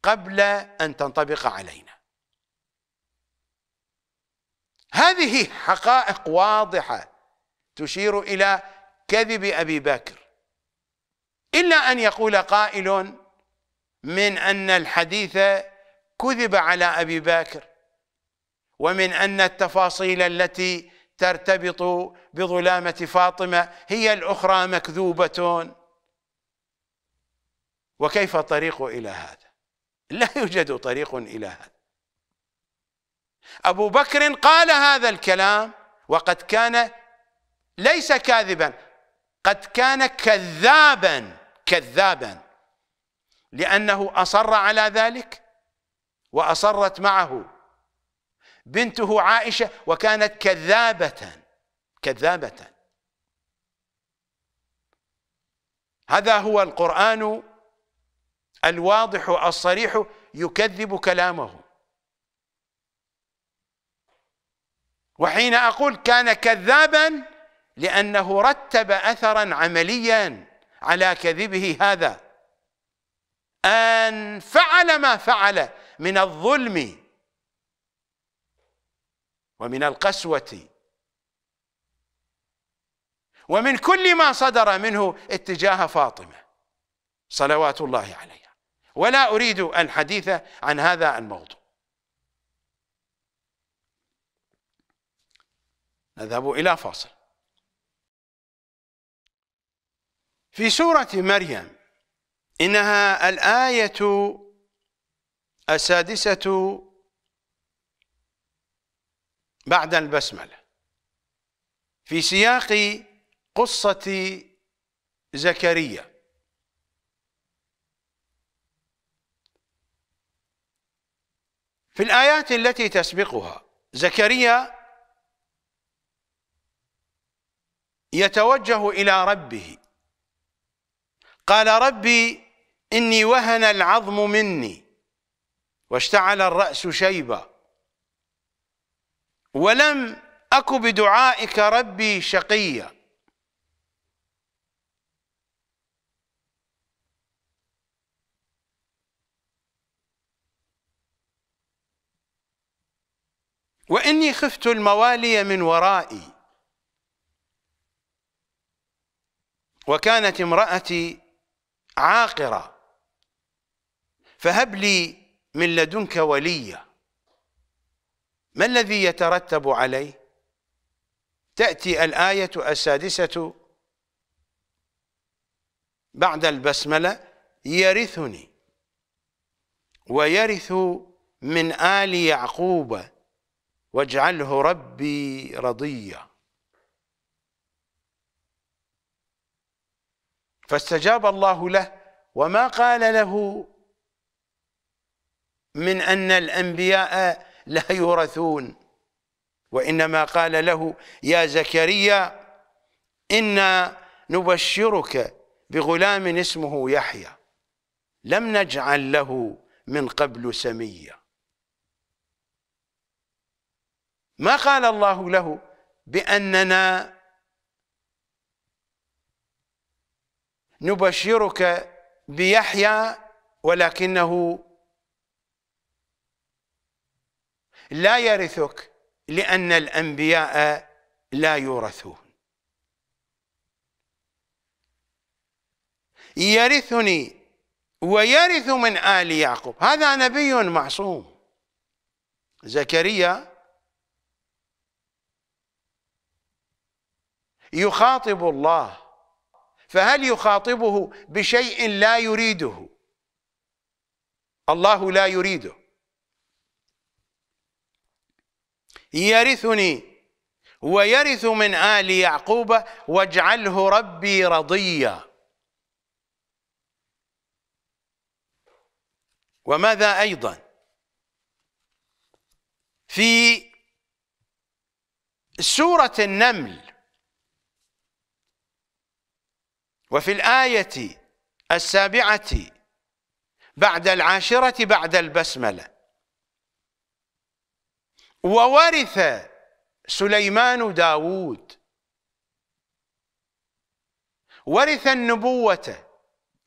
قبل أن تنطبق علينا هذه حقائق واضحة تشير إلى كذب أبي بكر إلا أن يقول قائل من أن الحديث كذب على أبي بكر ومن أن التفاصيل التي ترتبط بظلامة فاطمة هي الأخرى مكذوبة وكيف الطريق إلى هذا لا يوجد طريق إلى هذا أبو بكر قال هذا الكلام وقد كان ليس كاذبا قد كان كذابا كذابا لأنه أصر على ذلك وأصرت معه بنته عائشة وكانت كذابة كذابة هذا هو القرآن الواضح الصريح يكذب كلامه وحين أقول كان كذابا لأنه رتب أثرا عمليا على كذبه هذا أن فعل ما فعل من الظلم ومن القسوة ومن كل ما صدر منه اتجاه فاطمة صلوات الله عليها ولا أريد الحديث عن هذا الموضوع نذهب إلى فاصل في سورة مريم إنها الآية السادسة بعد البسملة في سياق قصة زكريا في الآيات التي تسبقها زكريا يتوجه إلى ربه قال ربي إني وهن العظم مني واشتعل الرأس شيبا ولم أك بدعائك ربي شقيا وإني خفت الموالي من ورائي وكانت امرأتي عاقرة فهب لي من لدنك وليا ما الذي يترتب عليه تأتي الآية السادسة بعد البسملة يرثني ويرث من آل يعقوب واجعله ربي رضيا فاستجاب الله له وما قال له من أن الأنبياء لا يورثون وإنما قال له يا زكريا إنا نبشرك بغلام اسمه يحيى لم نجعل له من قبل سميا ما قال الله له بأننا نبشرك بيحيى ولكنه لا يرثك لأن الأنبياء لا يورثون يرثني ويرث من آل يعقوب هذا نبي معصوم زكريا يخاطب الله فهل يخاطبه بشيء لا يريده الله لا يريده يرثني ويرث من آل يعقوب واجعله ربي رضيا وماذا أيضا في سورة النمل وفي الآية السابعة بعد العاشرة بعد البسملة وورث سليمان داود ورث النبوة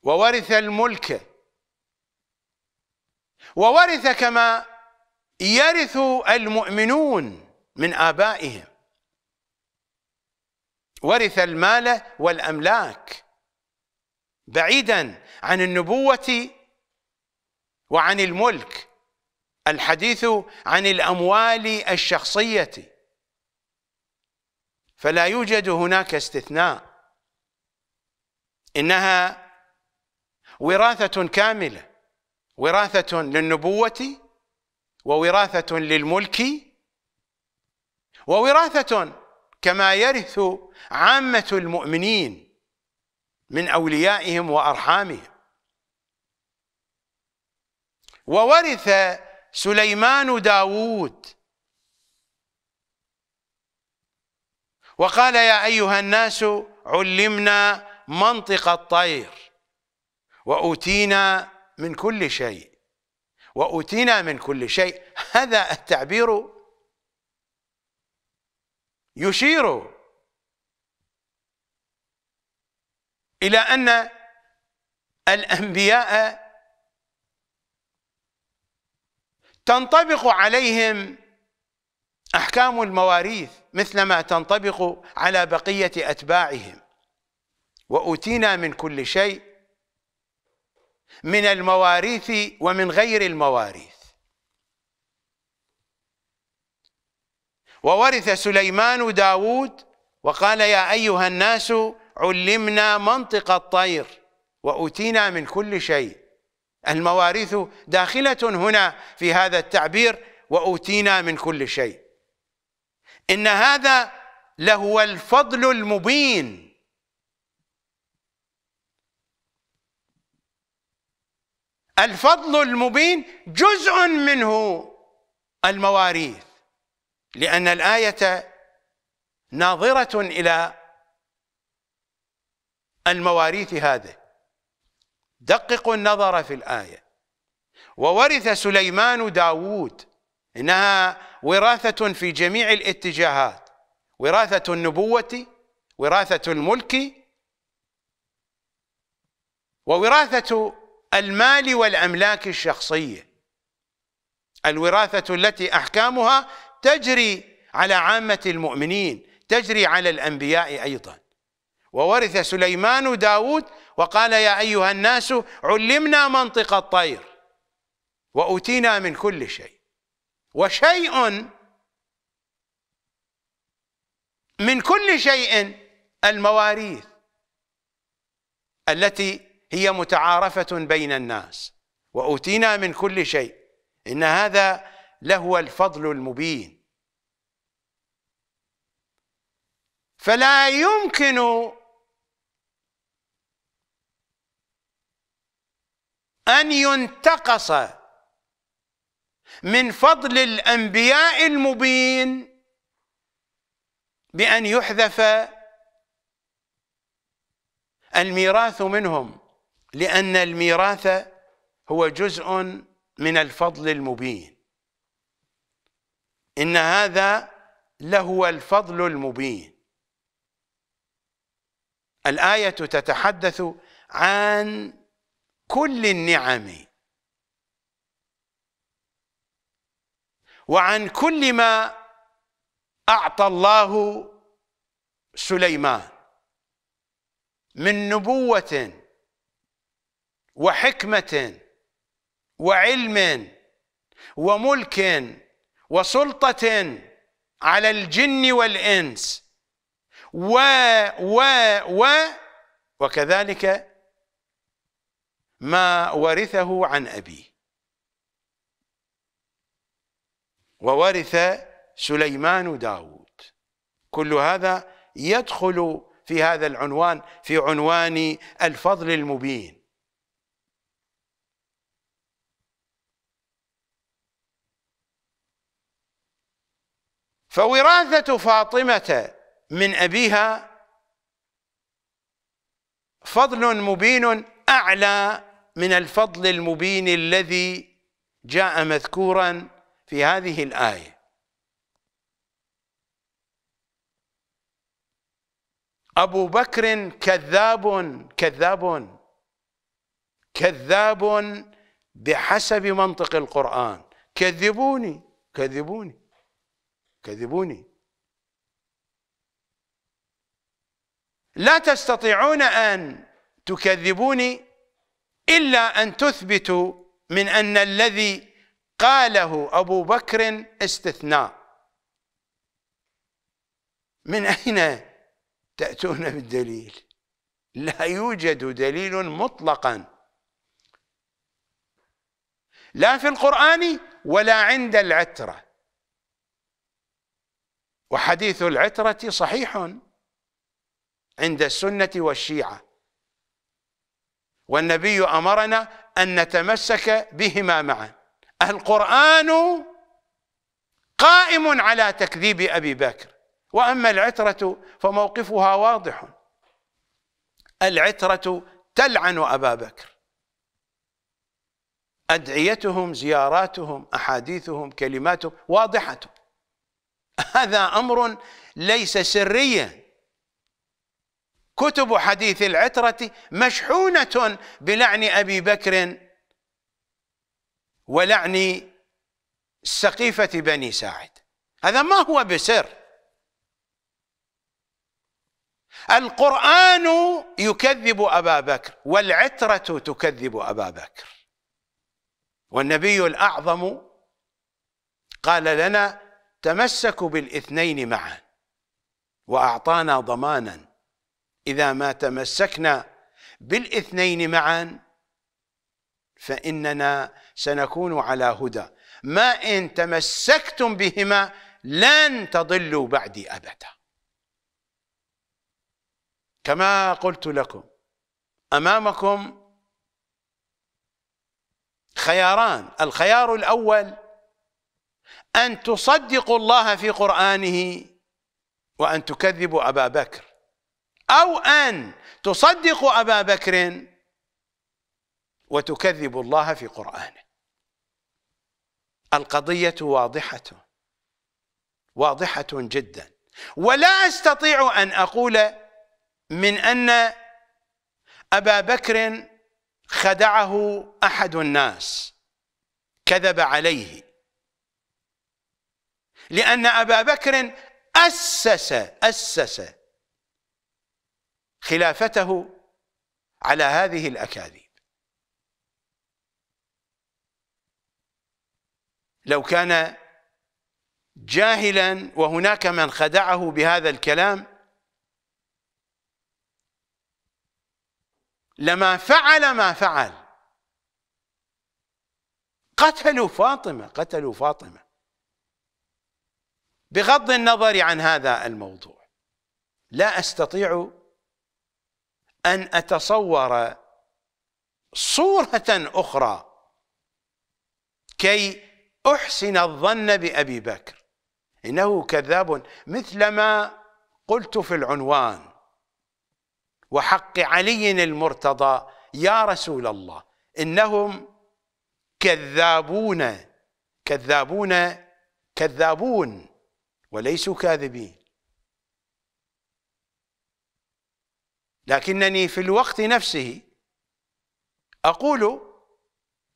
وورث الملك وورث كما يرث المؤمنون من آبائهم ورث المال والأملاك بعيدا عن النبوة وعن الملك الحديث عن الأموال الشخصية فلا يوجد هناك استثناء إنها وراثة كاملة وراثة للنبوة ووراثة للملك ووراثة كما يرث عامة المؤمنين من أوليائهم وأرحامهم وورث سليمان داوود وقال يا أيها الناس علمنا منطق الطير وأوتينا من كل شيء وأوتينا من كل شيء هذا التعبير يشير إلى أن الأنبياء تنطبق عليهم أحكام المواريث مثلما تنطبق على بقية أتباعهم وأوتينا من كل شيء من المواريث ومن غير المواريث وورث سليمان داود وقال يا أيها الناس علمنا منطق الطير وأتينا من كل شيء المواريث داخلة هنا في هذا التعبير وأوتينا من كل شيء إن هذا لهو الفضل المبين الفضل المبين جزء منه المواريث لأن الآية ناظرة إلى المواريث هذه دققوا النظر في الآية وورث سليمان داوود إنها وراثة في جميع الاتجاهات وراثة النبوة وراثة الملك ووراثة المال والأملاك الشخصية الوراثة التي أحكامها تجري على عامة المؤمنين تجري على الأنبياء أيضا وورث سليمان داود وقال يا أيها الناس علمنا منطق الطير وأتينا من كل شيء وشيء من كل شيء المواريث التي هي متعارفة بين الناس وأتينا من كل شيء إن هذا لهو الفضل المبين فلا يمكن أن ينتقص من فضل الأنبياء المبين بأن يحذف الميراث منهم لأن الميراث هو جزء من الفضل المبين إن هذا لهو الفضل المبين الآية تتحدث عن كل النعم وعن كل ما أعطى الله سليمان من نبوة وحكمة وعلم وملك وسلطة على الجن والإنس و و و وكذلك ما ورثه عن أبيه وورث سليمان داود كل هذا يدخل في هذا العنوان في عنوان الفضل المبين فوراثة فاطمة من أبيها فضل مبين أعلى من الفضل المبين الذي جاء مذكورا في هذه الآية أبو بكر كذاب كذاب كذاب بحسب منطق القرآن كذبوني كذبوني كذبوني لا تستطيعون أن تكذبوني إلا أن تثبتوا من أن الذي قاله أبو بكر استثناء من أين تأتون بالدليل لا يوجد دليل مطلقا لا في القرآن ولا عند العترة وحديث العترة صحيح عند السنة والشيعة والنبي أمرنا أن نتمسك بهما معا القرآن قائم على تكذيب أبي بكر وأما العترة فموقفها واضح العترة تلعن أبا بكر أدعيتهم زياراتهم أحاديثهم كلماتهم واضحة هذا أمر ليس سريا كتب حديث العترة مشحونة بلعن أبي بكر ولعن سقيفة بني ساعد هذا ما هو بسر القرآن يكذب أبا بكر والعترة تكذب أبا بكر والنبي الأعظم قال لنا تمسكوا بالاثنين معا وأعطانا ضمانا إذا ما تمسكنا بالاثنين معا فإننا سنكون على هدى ما إن تمسكتم بهما لن تضلوا بعدي أبدا كما قلت لكم أمامكم خياران الخيار الأول أن تصدقوا الله في قرآنه وأن تكذبوا أبا بكر أو أن تصدقوا أبا بكر وتكذبوا الله في قرآنه القضية واضحة واضحة جدا ولا أستطيع أن أقول من أن أبا بكر خدعه أحد الناس كذب عليه لأن أبا بكر أسس أسس خلافته على هذه الأكاذيب لو كان جاهلا وهناك من خدعه بهذا الكلام لما فعل ما فعل قتلوا فاطمة قتلوا فاطمة بغض النظر عن هذا الموضوع لا أستطيع أن أتصور صورة أخرى كي أحسن الظن بأبي بكر إنه كذاب مثلما قلت في العنوان وحق علي المرتضى يا رسول الله إنهم كذابون كذابون كذابون وليسوا كاذبين لكنني في الوقت نفسه أقول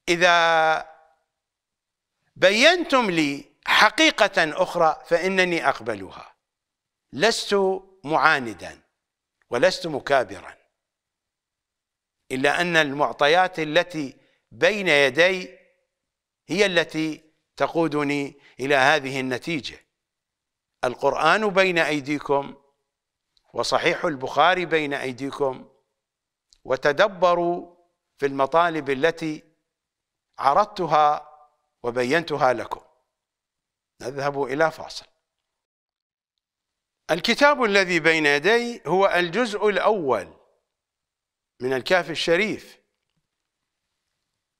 إذا بينتم لي حقيقة أخرى فإنني أقبلها لست معاندا ولست مكابرا إلا أن المعطيات التي بين يدي هي التي تقودني إلى هذه النتيجة القرآن بين أيديكم وصحيح البخاري بين أيديكم وتدبروا في المطالب التي عرضتها وبينتها لكم نذهب إلى فاصل الكتاب الذي بين يدي هو الجزء الأول من الكاف الشريف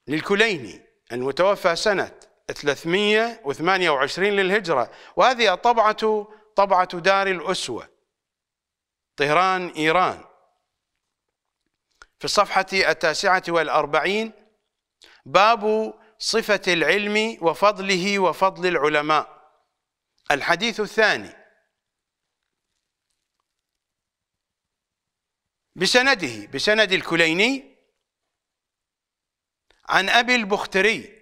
للكليني المتوفى سنة 328 للهجرة وهذه الطبعة طبعة دار الأسوة طهران إيران في الصفحة التاسعة والأربعين باب صفة العلم وفضله وفضل العلماء الحديث الثاني بسنده بسند الكليني عن أبي البختري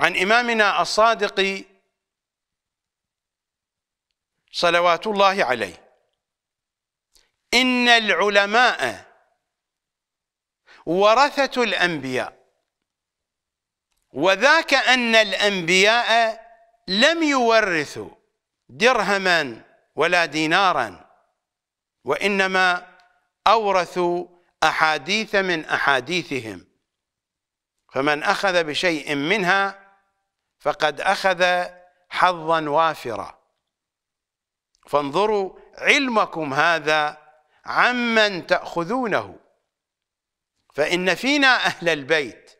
عن إمامنا الصادق صلوات الله عليه إن العلماء ورثة الأنبياء وذاك أن الأنبياء لم يورثوا درهما ولا دينارا وإنما أورثوا أحاديث من أحاديثهم فمن أخذ بشيء منها فقد أخذ حظا وافرا فانظروا علمكم هذا عمن تأخذونه فإن فينا أهل البيت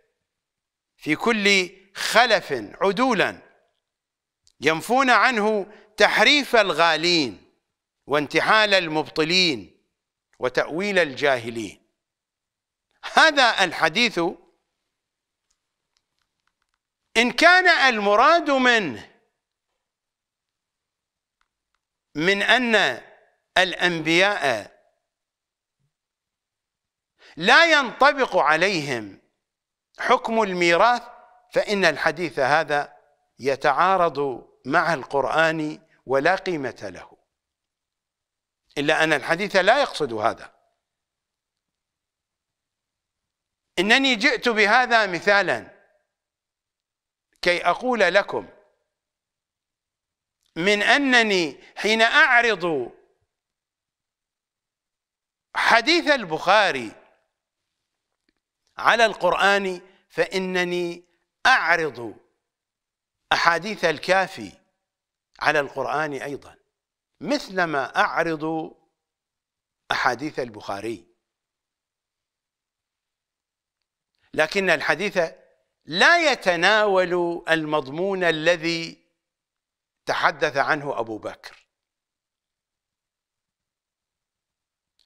في كل خلف عدولا ينفون عنه تحريف الغالين وانتحال المبطلين وتأويل الجاهلين هذا الحديث إن كان المراد منه من أن الأنبياء لا ينطبق عليهم حكم الميراث فإن الحديث هذا يتعارض مع القرآن ولا قيمة له إلا أن الحديث لا يقصد هذا إنني جئت بهذا مثالاً كي أقول لكم من أنني حين أعرض حديث البخاري على القرآن فإنني أعرض أحاديث الكافي على القرآن أيضا مثلما أعرض أحاديث البخاري لكن الحديث لا يتناول المضمون الذي تحدث عنه أبو بكر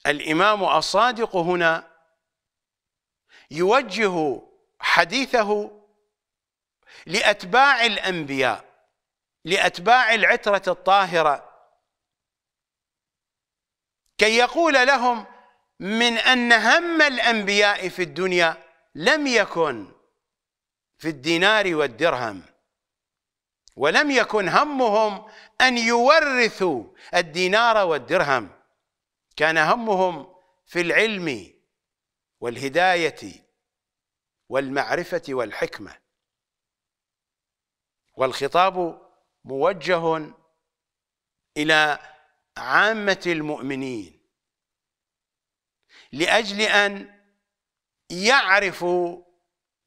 الإمام الصادق هنا يوجه حديثه لأتباع الأنبياء لأتباع العترة الطاهرة كي يقول لهم من أن هم الأنبياء في الدنيا لم يكن في الدينار والدرهم ولم يكن همهم أن يورثوا الدينار والدرهم كان همهم في العلم والهداية والمعرفة والحكمة والخطاب موجه إلى عامة المؤمنين لأجل أن يعرفوا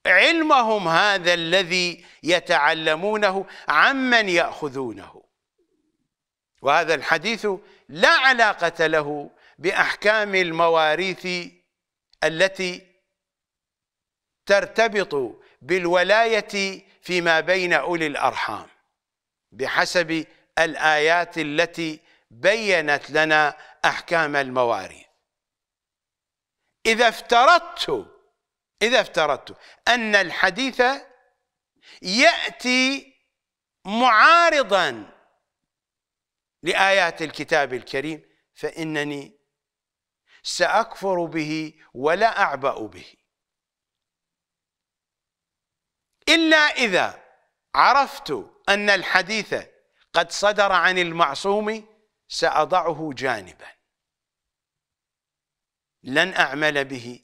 علمهم هذا الذي يتعلمونه عمن يأخذونه وهذا الحديث لا علاقة له بأحكام المواريث التي ترتبط بالولاية فيما بين أولي الأرحام بحسب الآيات التي بينت لنا أحكام المواريث إذا افترضت إذا افترضت أن الحديث يأتي معارضا لآيات الكتاب الكريم فإنني سأكفر به ولا أعبأ به إلا إذا عرفت أن الحديث قد صدر عن المعصوم سأضعه جانبا لن أعمل به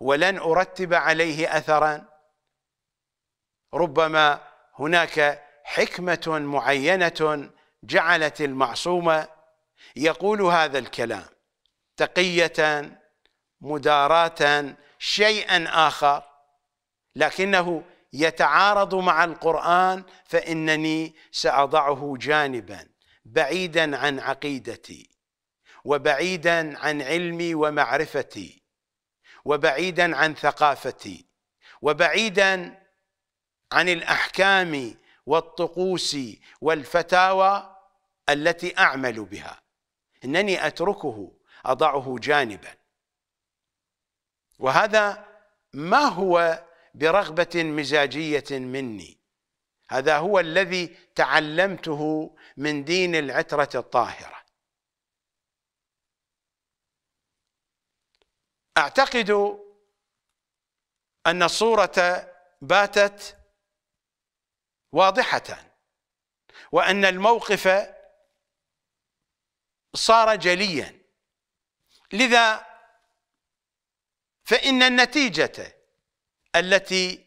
ولن أرتب عليه أثرا ربما هناك حكمة معينة جعلت المعصوم يقول هذا الكلام تقية مداراة شيئا آخر لكنه يتعارض مع القرآن فإنني سأضعه جانبا بعيدا عن عقيدتي وبعيدا عن علمي ومعرفتي وبعيدا عن ثقافتي وبعيدا عن الأحكام والطقوس والفتاوى التي أعمل بها إنني أتركه أضعه جانبا وهذا ما هو برغبة مزاجية مني هذا هو الذي تعلمته من دين العترة الطاهرة اعتقد ان الصوره باتت واضحه وان الموقف صار جليا لذا فان النتيجه التي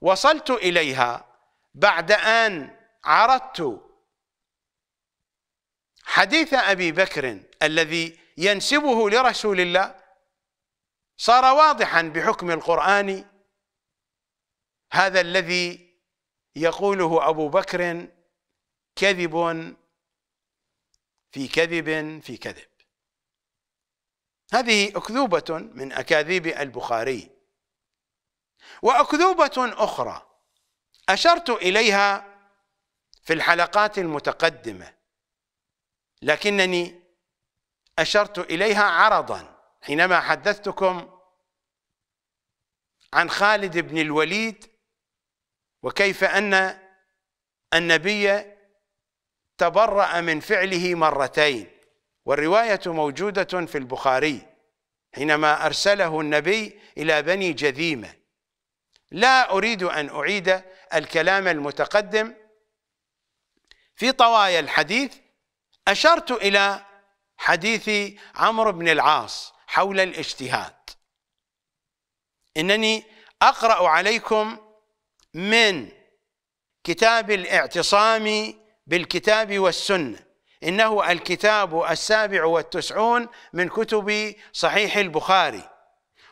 وصلت اليها بعد ان عرضت حديث ابي بكر الذي ينسبه لرسول الله صار واضحا بحكم القرآن هذا الذي يقوله أبو بكر كذب في كذب في كذب هذه أكذوبة من أكاذيب البخاري وأكذوبة أخرى أشرت إليها في الحلقات المتقدمة لكنني أشرت إليها عرضا حينما حدثتكم عن خالد بن الوليد وكيف أن النبي تبرأ من فعله مرتين والرواية موجودة في البخاري حينما أرسله النبي إلى بني جذيمة لا أريد أن أعيد الكلام المتقدم في طوايا الحديث أشرت إلى حديث عمرو بن العاص حول الاجتهاد انني اقرا عليكم من كتاب الاعتصام بالكتاب والسنه انه الكتاب السابع والتسعون من كتب صحيح البخاري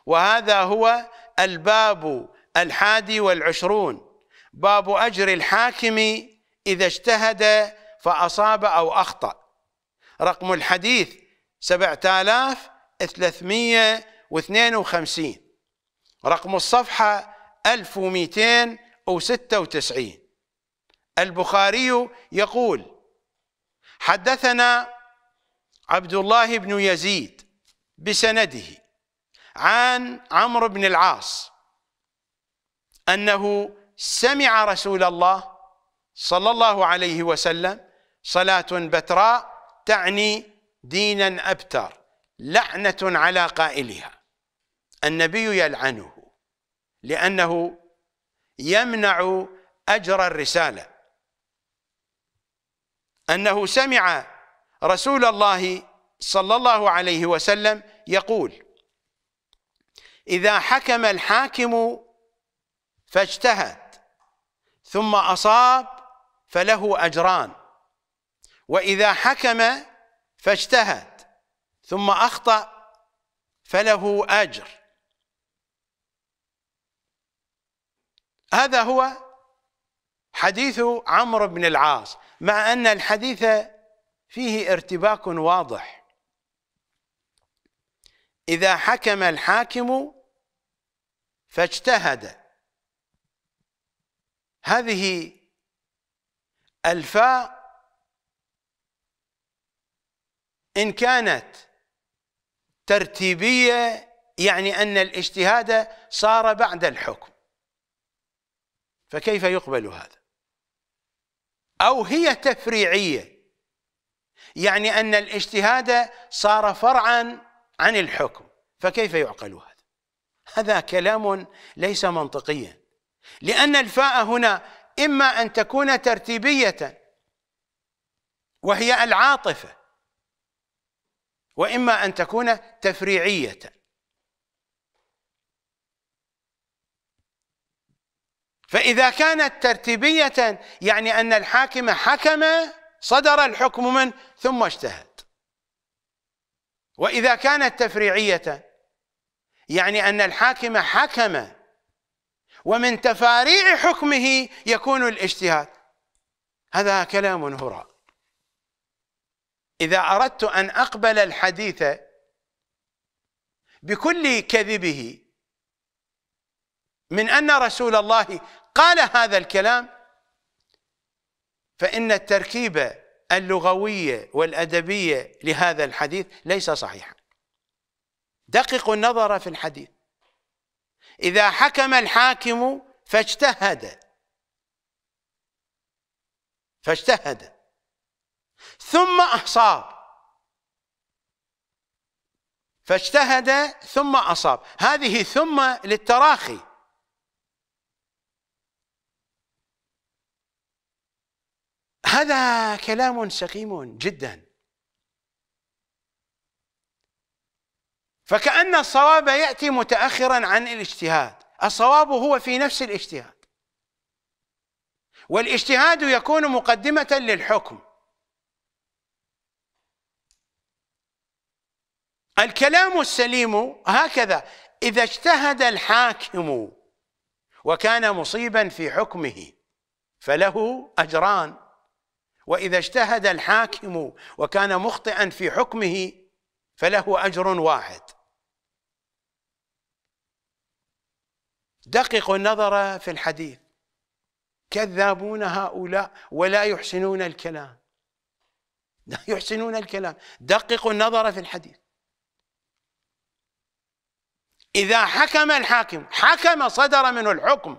وهذا هو الباب الحادي والعشرون باب اجر الحاكم اذا اجتهد فاصاب او اخطا رقم الحديث سبعه الاف 352 رقم الصفحة 1296 البخاري يقول حدثنا عبد الله بن يزيد بسنده عن عمرو بن العاص أنه سمع رسول الله صلى الله عليه وسلم صلاة بتراء تعني دينا أبتر لعنة على قائلها النبي يلعنه لأنه يمنع أجر الرسالة أنه سمع رسول الله صلى الله عليه وسلم يقول إذا حكم الحاكم فاجتهد ثم أصاب فله أجران وإذا حكم فاجتهد ثم أخطأ فله أجر هذا هو حديث عمرو بن العاص مع أن الحديث فيه ارتباك واضح إذا حكم الحاكم فاجتهد هذه الفاء إن كانت ترتيبية يعني أن الاجتهاد صار بعد الحكم فكيف يقبل هذا أو هي تفريعية يعني أن الاجتهاد صار فرعا عن الحكم فكيف يعقل هذا هذا كلام ليس منطقيا لأن الفاء هنا إما أن تكون ترتيبية وهي العاطفة وإما أن تكون تفريعية فإذا كانت ترتيبية يعني أن الحاكم حكم صدر الحكم من ثم اجتهد وإذا كانت تفريعية يعني أن الحاكم حكم ومن تفاريع حكمه يكون الاجتهاد هذا كلام هراء إذا أردت أن أقبل الحديث بكل كذبه من أن رسول الله قال هذا الكلام فإن التركيبة اللغوية والأدبية لهذا الحديث ليس صحيحا دققوا النظر في الحديث إذا حكم الحاكم فاجتهد فاجتهد ثم أصاب فاجتهد ثم أصاب هذه ثم للتراخي هذا كلام سقيم جدا فكأن الصواب يأتي متأخرا عن الاجتهاد الصواب هو في نفس الاجتهاد والاجتهاد يكون مقدمة للحكم الكلام السليم هكذا إذا اجتهد الحاكم وكان مصيبا في حكمه فله أجران وإذا اجتهد الحاكم وكان مخطئا في حكمه فله أجر واحد دققوا النظر في الحديث كذابون هؤلاء ولا يحسنون الكلام لا يحسنون الكلام دققوا النظر في الحديث إذا حكم الحاكم حكم صدر منه الحكم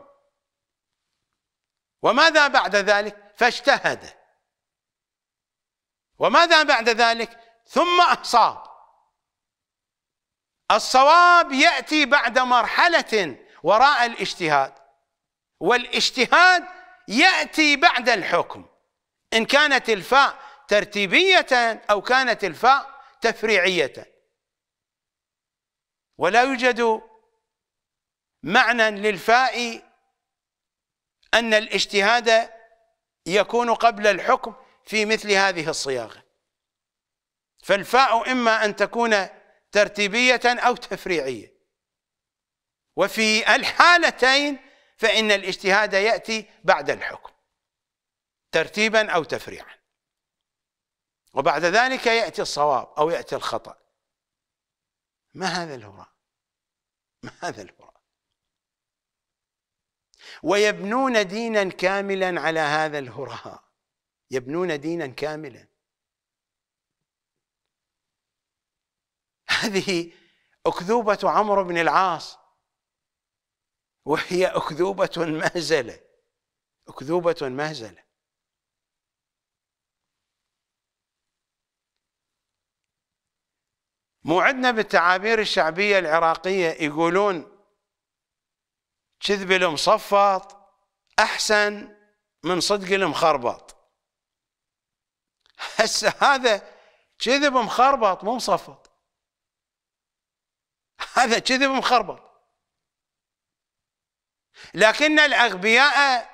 وماذا بعد ذلك فاجتهد وماذا بعد ذلك ثم أصاب الصواب يأتي بعد مرحلة وراء الاجتهاد والاجتهاد يأتي بعد الحكم إن كانت الفاء ترتيبية أو كانت الفاء تفريعية ولا يوجد معنى للفاء أن الاجتهاد يكون قبل الحكم في مثل هذه الصياغة فالفاء إما أن تكون ترتيبية أو تفريعية وفي الحالتين فإن الاجتهاد يأتي بعد الحكم ترتيبا أو تفريعا وبعد ذلك يأتي الصواب أو يأتي الخطأ ما هذا الهراء [laughs] هذا القرآن ويبنون دينا كاملا على هذا الهراء يبنون دينا كاملا هذه أكذوبة عمرو بن العاص وهي أكذوبة مهزلة أكذوبة مهزلة مو عندنا بالتعابير الشعبية العراقية يقولون كذب المصفط أحسن من صدق المخربط [laughs] هسه هذا كذب مخربط مو مصفط هذا كذب مخربط لكن الأغبياء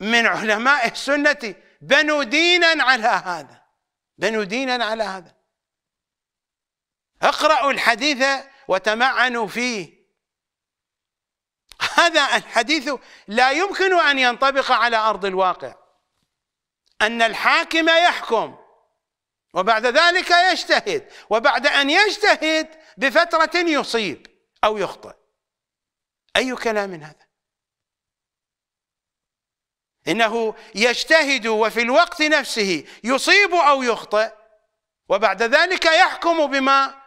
من علماء السنة بنوا دينا على هذا بنوا دينا على هذا اقرأوا الحديث وتمعنوا فيه هذا الحديث لا يمكن أن ينطبق على أرض الواقع أن الحاكم يحكم وبعد ذلك يجتهد وبعد أن يجتهد بفترة يصيب أو يخطئ أي كلام هذا إنه يجتهد وفي الوقت نفسه يصيب أو يخطئ وبعد ذلك يحكم بما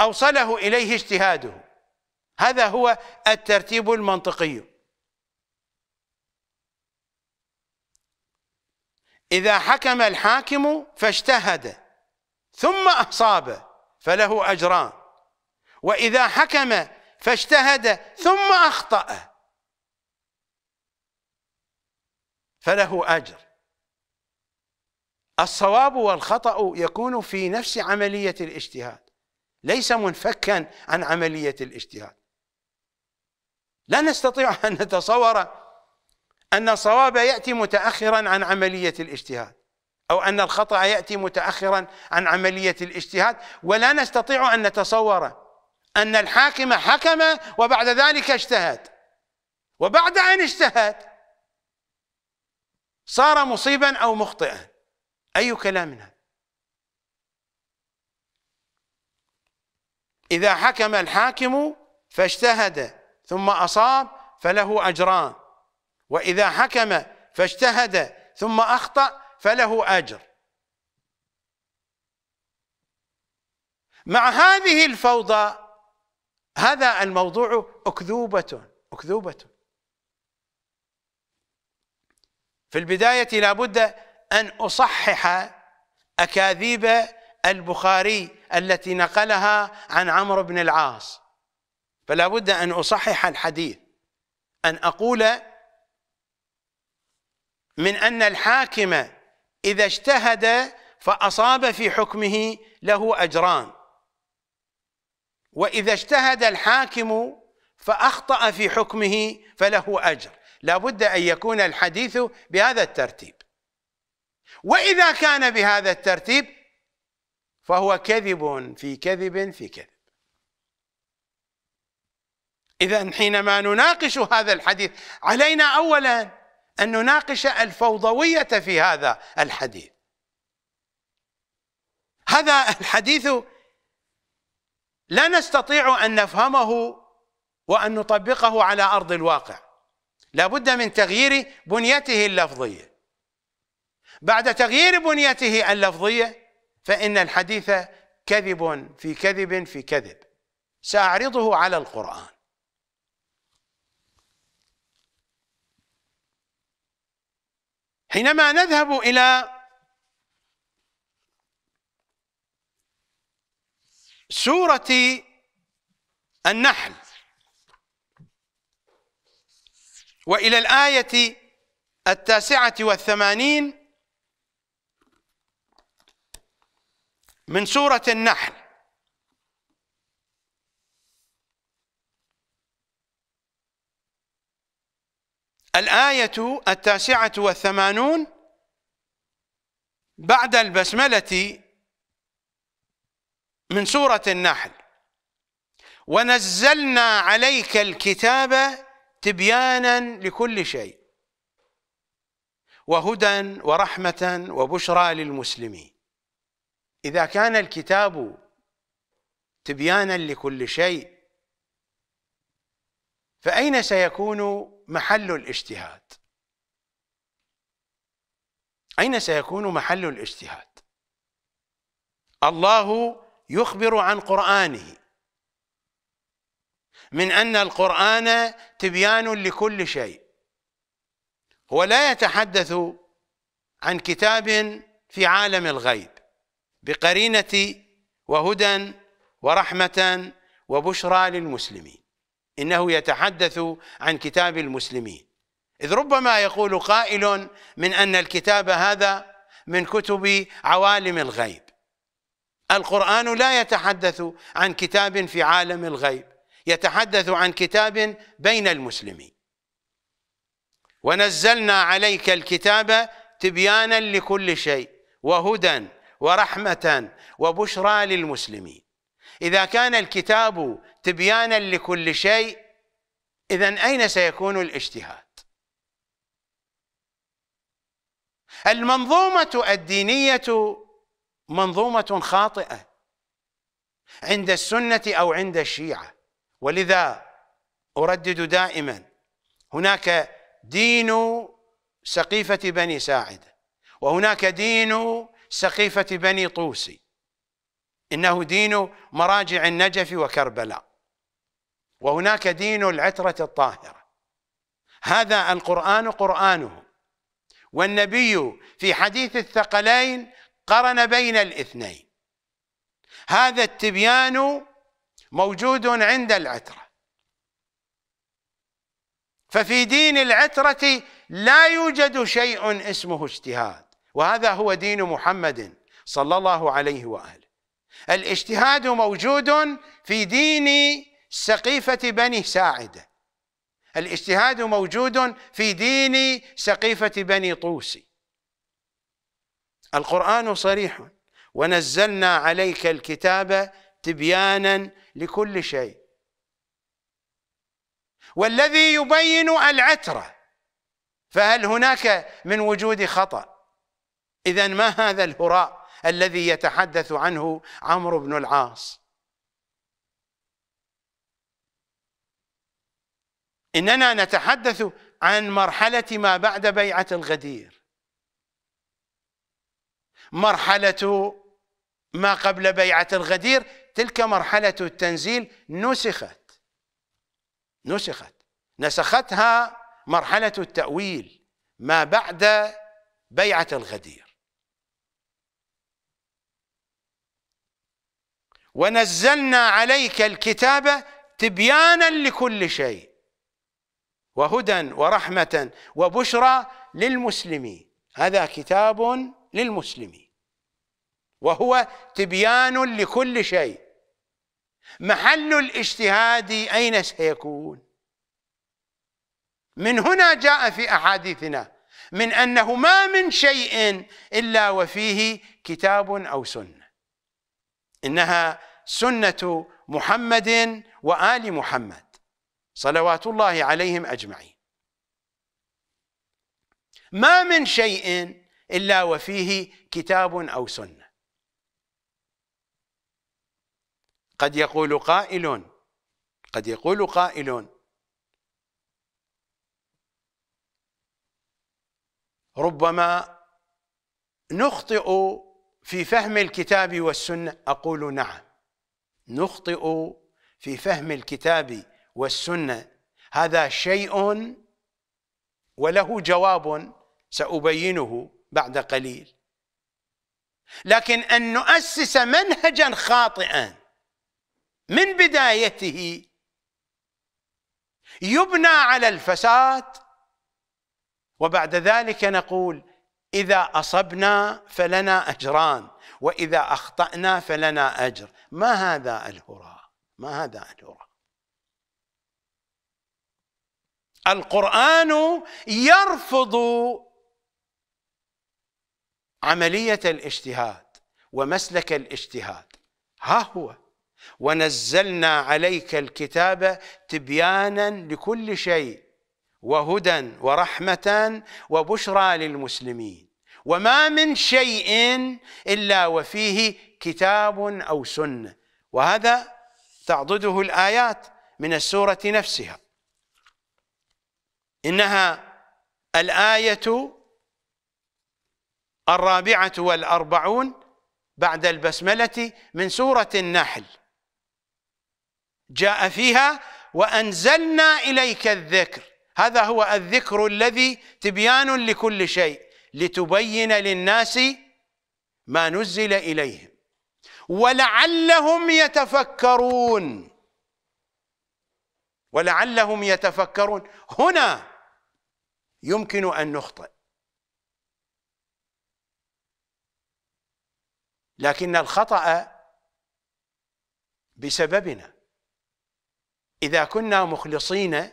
أوصله إليه اجتهاده هذا هو الترتيب المنطقي إذا حكم الحاكم فاجتهد ثم أصاب فله أجران وإذا حكم فاجتهد ثم أخطأ فله أجر الصواب والخطأ يكون في نفس عملية الاجتهاد ليس منفكا عن عملية الاجتهاد لا نستطيع أن نتصور أن الصواب يأتي متأخرا عن عملية الاجتهاد أو أن الخطأ يأتي متأخرا عن عملية الاجتهاد ولا نستطيع أن نتصور أن الحاكم حكم وبعد ذلك اجتهد وبعد أن اجتهد صار مصيبا أو مخطئا أي كلام هذا إذا حكم الحاكم فاجتهد ثم أصاب فله أجران وإذا حكم فاجتهد ثم أخطأ فله أجر مع هذه الفوضى هذا الموضوع أكذوبة أكذوبة في البداية لابد أن أصحح أكاذيب البخاري التي نقلها عن عمرو بن العاص فلا بد أن أصحح الحديث أن أقول من أن الحاكم إذا اجتهد فأصاب في حكمه له أجران وإذا اجتهد الحاكم فأخطأ في حكمه فله أجر لا بد أن يكون الحديث بهذا الترتيب وإذا كان بهذا الترتيب فهو كذب في كذب في كذب إذا حينما نناقش هذا الحديث علينا أولا أن نناقش الفوضوية في هذا الحديث هذا الحديث لا نستطيع أن نفهمه وأن نطبقه على أرض الواقع لابد من تغيير بنيته اللفظية بعد تغيير بنيته اللفظية فإن الحديث كذب في كذب في كذب سأعرضه على القرآن حينما نذهب إلى سورة النحل وإلى الآية التاسعة والثمانين من سورة النحل الآية التاسعة والثمانون بعد البسملة من سورة النحل ونزلنا عليك الكتاب تبيانا لكل شيء وهدى ورحمة وبشرى للمسلمين إذا كان الكتاب تبيانا لكل شيء فأين سيكون محل الاجتهاد أين سيكون محل الاجتهاد الله يخبر عن قرآنه من أن القرآن تبيان لكل شيء هو لا يتحدث عن كتاب في عالم الغيب بقرينة وهدى ورحمة وبشرى للمسلمين إنه يتحدث عن كتاب المسلمين إذ ربما يقول قائل من أن الكتاب هذا من كتب عوالم الغيب القرآن لا يتحدث عن كتاب في عالم الغيب يتحدث عن كتاب بين المسلمين ونزلنا عليك الكتاب تبيانا لكل شيء وهدى ورحمة وبشرى للمسلمين إذا كان الكتاب تبيانا لكل شيء إذا أين سيكون الاجتهاد المنظومة الدينية منظومة خاطئة عند السنة أو عند الشيعة ولذا أردد دائما هناك دين سقيفة بني ساعدة وهناك دين سقيفة بني طوسي إنه دين مراجع النجف وكربلاء وهناك دين العترة الطاهرة هذا القرآن قرآنه والنبي في حديث الثقلين قرن بين الاثنين هذا التبيان موجود عند العترة ففي دين العترة لا يوجد شيء اسمه اجتهاد وهذا هو دين محمد صلى الله عليه واله الاجتهاد موجود في دين سقيفه بني ساعده الاجتهاد موجود في دين سقيفه بني طوسي القران صريح ونزلنا عليك الكتاب تبيانا لكل شيء والذي يبين العتره فهل هناك من وجود خطأ إذا ما هذا الهراء الذي يتحدث عنه عمرو بن العاص إننا نتحدث عن مرحلة ما بعد بيعة الغدير مرحلة ما قبل بيعة الغدير تلك مرحلة التنزيل نسخت نسخت نسختها مرحلة التأويل ما بعد بيعة الغدير ونزلنا عليك الكتاب تبيانا لكل شيء وهدى ورحمة وبشرى للمسلمين هذا كتاب للمسلمين وهو تبيان لكل شيء محل الاجتهاد أين سيكون من هنا جاء في أحاديثنا من أنه ما من شيء إلا وفيه كتاب أو سنة إنها سنة محمد وآل محمد صلوات الله عليهم أجمعين ما من شيء إلا وفيه كتاب أو سنة قد يقول قائل قد يقول قائل ربما نخطئ في فهم الكتاب والسنة أقول نعم نخطئ في فهم الكتاب والسنه هذا شيء وله جواب سابينه بعد قليل لكن ان نؤسس منهجا خاطئا من بدايته يبنى على الفساد وبعد ذلك نقول اذا اصبنا فلنا اجران وإذا أخطأنا فلنا أجر ما هذا الهراء ما هذا الهراء القرآن يرفض عملية الاجتهاد ومسلك الاجتهاد ها هو ونزلنا عليك الكتاب تبيانا لكل شيء وهدى ورحمة وبشرى للمسلمين وما من شيء إلا وفيه كتاب أو سنة وهذا تعضده الآيات من السورة نفسها إنها الآية الرابعة والأربعون بعد البسملة من سورة النحل جاء فيها وأنزلنا إليك الذكر هذا هو الذكر الذي تبيان لكل شيء لتبين للناس ما نزل إليهم ولعلهم يتفكرون ولعلهم يتفكرون هنا يمكن أن نخطئ لكن الخطأ بسببنا إذا كنا مخلصين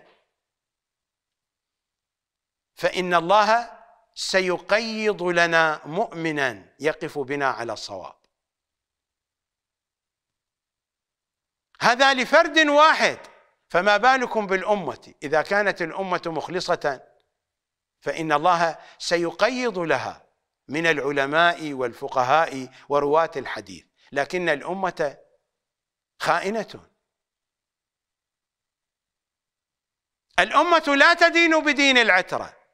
فإن الله سيقيض لنا مؤمنا يقف بنا على الصواب هذا لفرد واحد فما بالكم بالأمة إذا كانت الأمة مخلصة فإن الله سيقيض لها من العلماء والفقهاء ورواة الحديث لكن الأمة خائنة الأمة لا تدين بدين العترة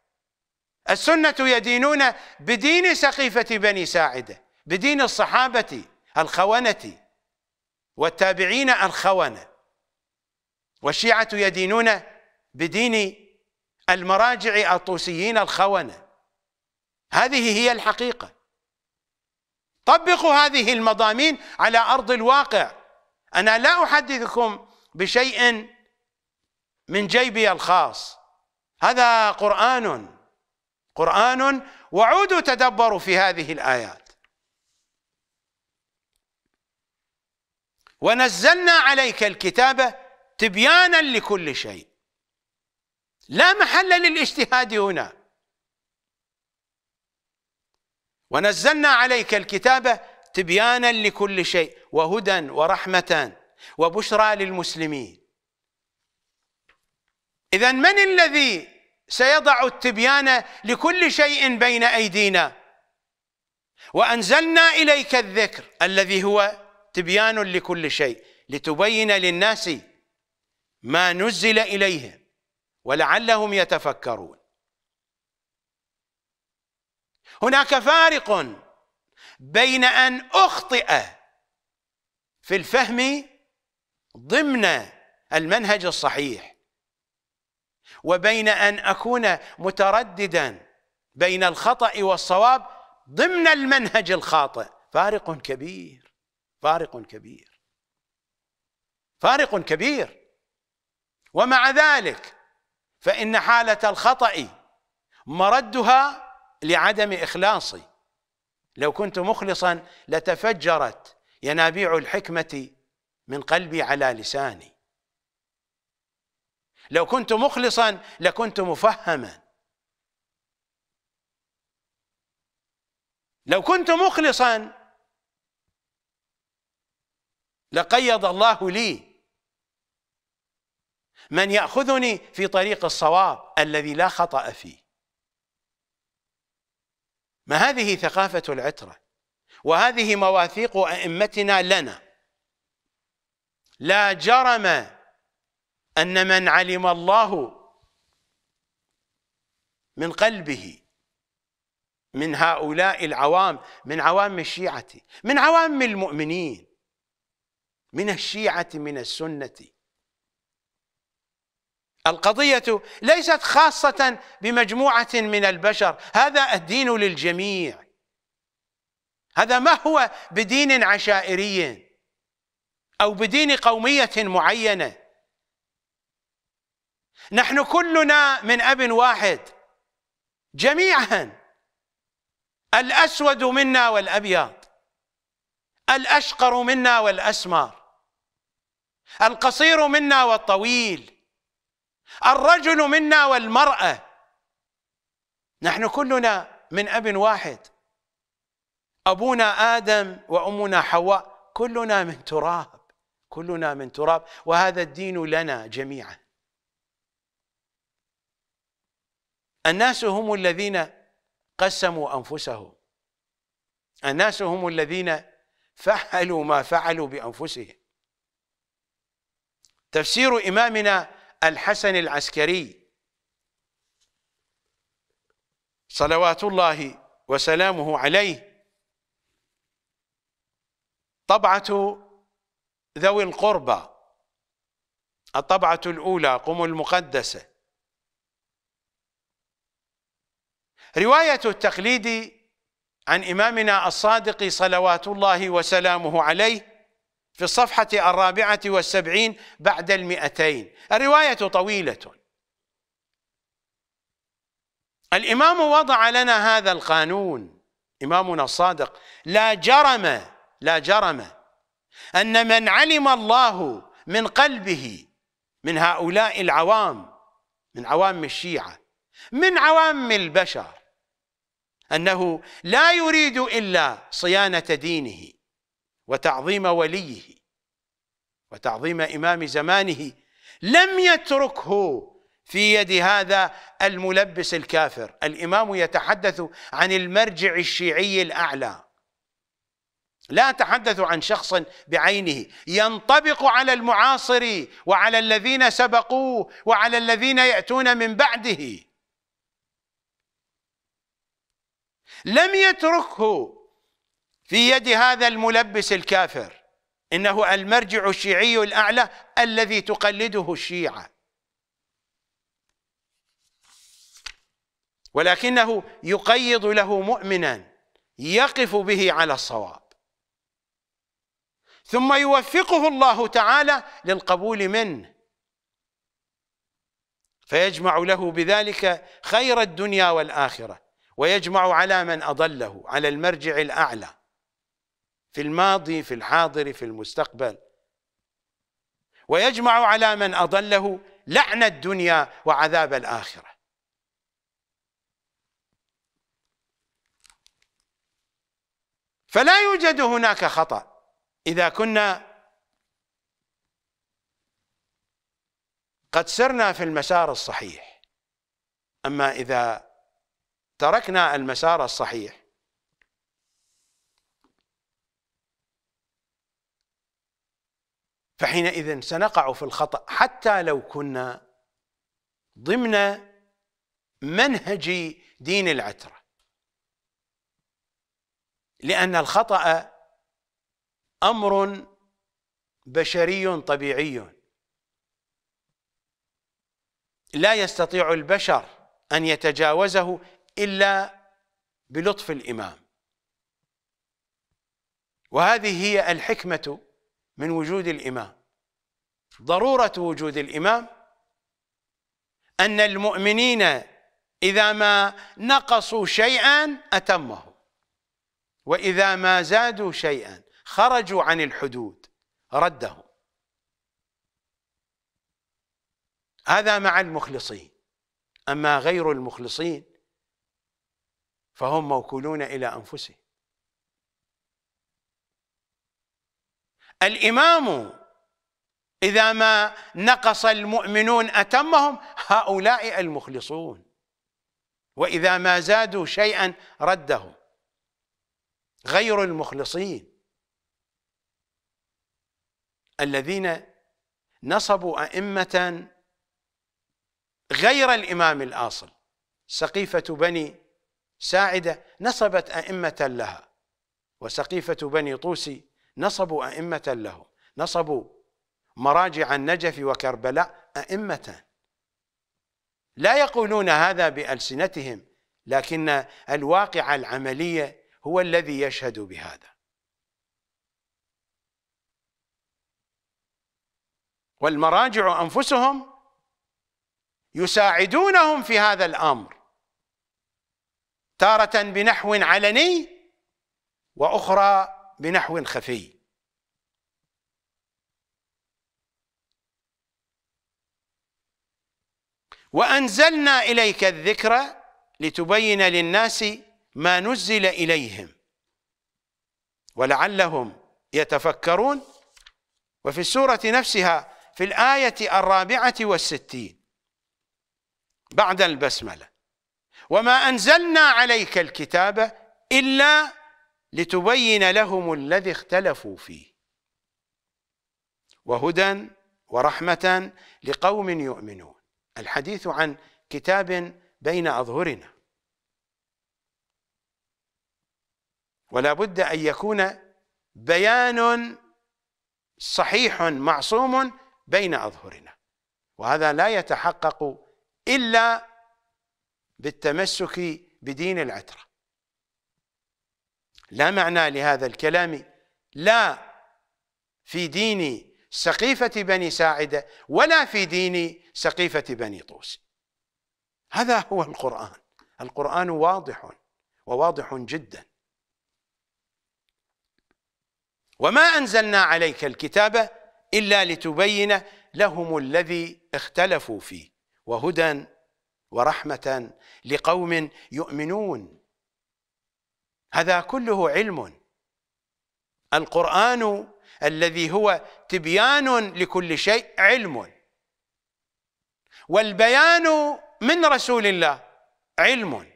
السنة يدينون بدين سقيفة بني ساعدة بدين الصحابة الخونة والتابعين الخونة والشيعة يدينون بدين المراجع الطوسيين الخونة هذه هي الحقيقة طبقوا هذه المضامين على أرض الواقع أنا لا أحدثكم بشيء من جيبي الخاص هذا قرآن قرآن وعودوا تدبروا في هذه الآيات ونزلنا عليك الكتاب تبيانا لكل شيء لا محل للاجتهاد هنا ونزلنا عليك الكتاب تبيانا لكل شيء وهدى ورحمة وبشرى للمسلمين إذا من الذي سيضع التبيان لكل شيء بين ايدينا وانزلنا اليك الذكر الذي هو تبيان لكل شيء لتبين للناس ما نزل اليهم ولعلهم يتفكرون هناك فارق بين ان اخطئ في الفهم ضمن المنهج الصحيح وبين أن أكون مترددا بين الخطأ والصواب ضمن المنهج الخاطئ فارق كبير فارق كبير فارق كبير ومع ذلك فإن حالة الخطأ مردها لعدم إخلاصي لو كنت مخلصا لتفجرت ينابيع الحكمة من قلبي على لساني لو كنت مخلصا لكنت مفهما لو كنت مخلصا لقيض الله لي من ياخذني في طريق الصواب الذي لا خطا فيه ما هذه ثقافه العتره وهذه مواثيق ائمتنا لنا لا جرم أن من علم الله من قلبه من هؤلاء العوام من عوام الشيعة من عوام المؤمنين من الشيعة من السنة القضية ليست خاصة بمجموعة من البشر هذا الدين للجميع هذا ما هو بدين عشائري أو بدين قومية معينة نحن كلنا من اب واحد جميعا الاسود منا والابيض الاشقر منا والاسمر القصير منا والطويل الرجل منا والمراه نحن كلنا من اب واحد ابونا ادم وامنا حواء كلنا من تراب كلنا من تراب وهذا الدين لنا جميعا الناس هم الذين قسموا أنفسهم الناس هم الذين فعلوا ما فعلوا بأنفسهم تفسير إمامنا الحسن العسكري صلوات الله وسلامه عليه طبعة ذوي القربى الطبعة الأولى قم المقدسة رواية التقليد عن إمامنا الصادق صلوات الله وسلامه عليه في الصفحة الرابعة والسبعين بعد المئتين الرواية طويلة الإمام وضع لنا هذا القانون إمامنا الصادق لا جرم لا جرم أن من علم الله من قلبه من هؤلاء العوام من عوام الشيعة من عوام البشر أنه لا يريد إلا صيانة دينه وتعظيم وليه وتعظيم إمام زمانه لم يتركه في يد هذا الملبس الكافر الإمام يتحدث عن المرجع الشيعي الأعلى لا أتحدث عن شخص بعينه ينطبق على المعاصر وعلى الذين سبقوه وعلى الذين يأتون من بعده لم يتركه في يد هذا الملبس الكافر إنه المرجع الشيعي الأعلى الذي تقلده الشيعة ولكنه يقيض له مؤمنا يقف به على الصواب ثم يوفقه الله تعالى للقبول منه فيجمع له بذلك خير الدنيا والآخرة ويجمع على من أضله على المرجع الأعلى في الماضي في الحاضر في المستقبل ويجمع على من أضله لعن الدنيا وعذاب الآخرة فلا يوجد هناك خطأ إذا كنا قد سرنا في المسار الصحيح أما إذا تركنا المسار الصحيح فحينئذ سنقع في الخطأ حتى لو كنا ضمن منهج دين العترة لأن الخطأ أمر بشري طبيعي لا يستطيع البشر أن يتجاوزه إلا بلطف الإمام وهذه هي الحكمة من وجود الإمام ضرورة وجود الإمام أن المؤمنين إذا ما نقصوا شيئا أتمه وإذا ما زادوا شيئا خرجوا عن الحدود رده هذا مع المخلصين أما غير المخلصين فهم موكولون إلى أنفسهم الإمام إذا ما نقص المؤمنون أتمهم هؤلاء المخلصون وإذا ما زادوا شيئا ردهم غير المخلصين الذين نصبوا أئمة غير الإمام الآصل سقيفة بني ساعدة نصبت أئمة لها وسقيفة بني طوسي نصبوا أئمة له نصبوا مراجع النجف وكربلاء أئمة لا يقولون هذا بألسنتهم لكن الواقع العملية هو الذي يشهد بهذا والمراجع أنفسهم يساعدونهم في هذا الأمر تارة بنحو علني وأخرى بنحو خفي وأنزلنا إليك الذكر لتبين للناس ما نزل إليهم ولعلهم يتفكرون وفي السورة نفسها في الآية الرابعة والستين بعد البسملة وما أنزلنا عليك الكتاب إلا لتبين لهم الذي اختلفوا فيه وهدى ورحمة لقوم يؤمنون الحديث عن كتاب بين أظهرنا ولا بد أن يكون بيان صحيح معصوم بين أظهرنا وهذا لا يتحقق إلا بالتمسك بدين العترة لا معنى لهذا الكلام لا في دين سقيفة بني ساعدة ولا في دين سقيفة بني طوس هذا هو القرآن القرآن واضح وواضح جدا وما أنزلنا عليك الكتاب إلا لتبين لهم الذي اختلفوا فيه وهدى ورحمة لقوم يؤمنون هذا كله علم القرآن الذي هو تبيان لكل شيء علم والبيان من رسول الله علم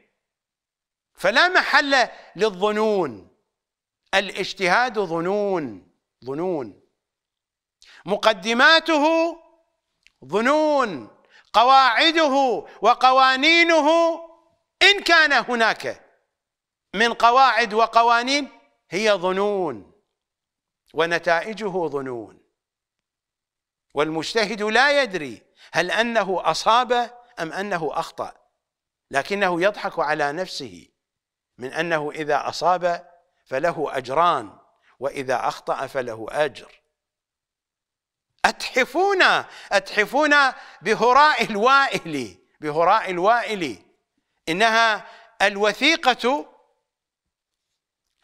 فلا محل للظنون الاجتهاد ظنون ظنون مقدماته ظنون قواعده وقوانينه إن كان هناك من قواعد وقوانين هي ظنون ونتائجه ظنون والمجتهد لا يدري هل أنه أصاب أم أنه أخطأ لكنه يضحك على نفسه من أنه إذا أصاب فله أجران وإذا أخطأ فله أجر أتحفونا أتحفونا بهراء الوائل بهراء الوائل إنها الوثيقة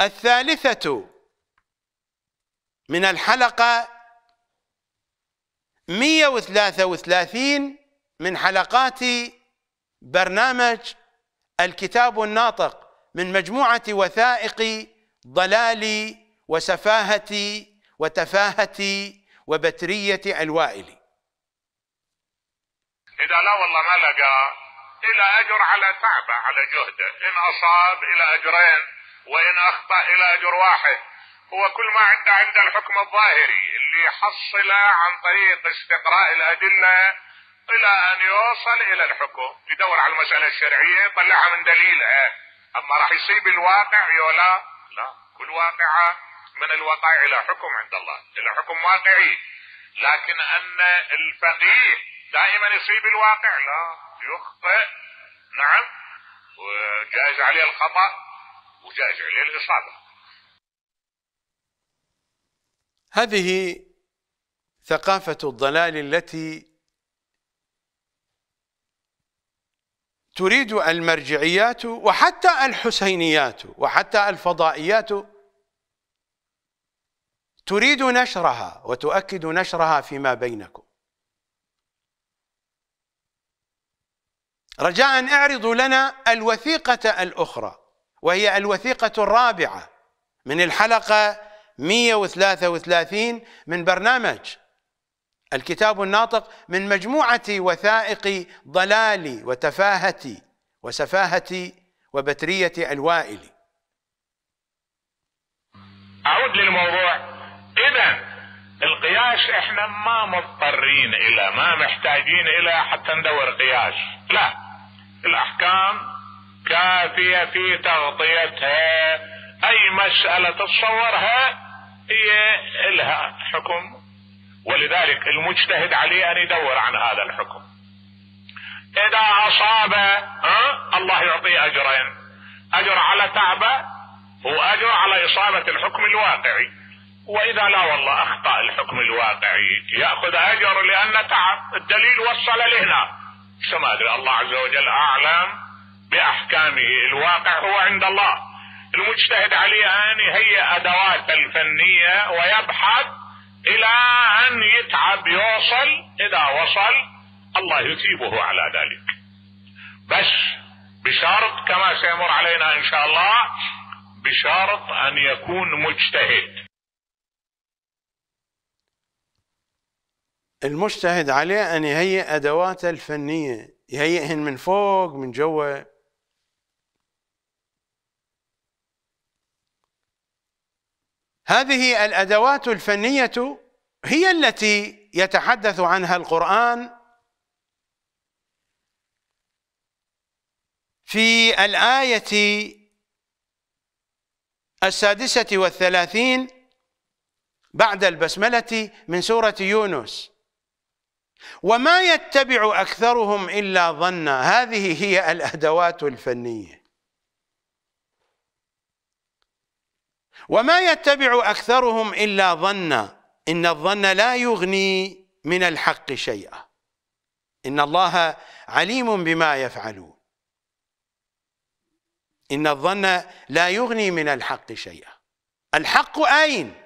الثالثة من الحلقة 133 من حلقات برنامج الكتاب الناطق من مجموعة وثائق ضلالي وسفاهتي وتفاهتي وبترية الوائلي إذا لا والله ما لقى إلى أجر على تعبه على جهده إن أصاب إلى أجرين وإن أخطأ إلى أجر واحد هو كل ما عنده عند الحكم الظاهري اللي يحصله عن طريق استقراء الأدلة إلى أن يوصل إلى الحكم يدور على المسألة الشرعية يطلعها من دليلها أما راح يصيب الواقع يولا لا كل واقعة من الوقائع الى حكم عند الله الى حكم واقعي لكن ان الفقيه دائما يصيب الواقع لا يخطئ نعم وجائز عليه الخطا وجائز عليه الاصابه هذه ثقافه الضلال التي تريد المرجعيات وحتى الحسينيات وحتى الفضائيات تريد نشرها وتؤكد نشرها فيما بينكم رجاء اعرضوا لنا الوثيقة الأخرى وهي الوثيقة الرابعة من الحلقة 133 من برنامج الكتاب الناطق من مجموعة وثائق ضلالي وتفاهتي وسفاهتي وبترية الوائلي أعود للموضوع اذا القياس احنا ما مضطرين الى ما محتاجين الى حتى ندور قياس لا الاحكام كافية في تغطيتها اي مسألة تتصورها هي لها حكم ولذلك المجتهد عليه ان يدور عن هذا الحكم اذا اصاب أه؟ الله يعطيه اجرين اجر على تعبه واجر على اصابة الحكم الواقعي واذا لا والله اخطا الحكم الواقعي ياخذ اجر لان تعب الدليل وصل لهنا شو ما ادري الله عز وجل اعلم باحكامه الواقع هو عند الله المجتهد عليه ان يهيئ ادوات الفنيه ويبحث الى ان يتعب يوصل اذا وصل الله يثيبه على ذلك بس بشرط كما سيمر علينا ان شاء الله بشرط ان يكون مجتهد المجتهد عليه أن يهيئ أدواته الفنية يهيئهن من فوق من جوا هذه الأدوات الفنية هي التي يتحدث عنها القرآن في الآية السادسة والثلاثين بعد البسملة من سورة يونس وما يتبع أكثرهم إلا ظنا هذه هي الأدوات الفنية وما يتبع أكثرهم إلا ظنا إن الظن لا يغني من الحق شيئا إن الله عليم بما يفعلون إن الظن لا يغني من الحق شيئا الحق أين؟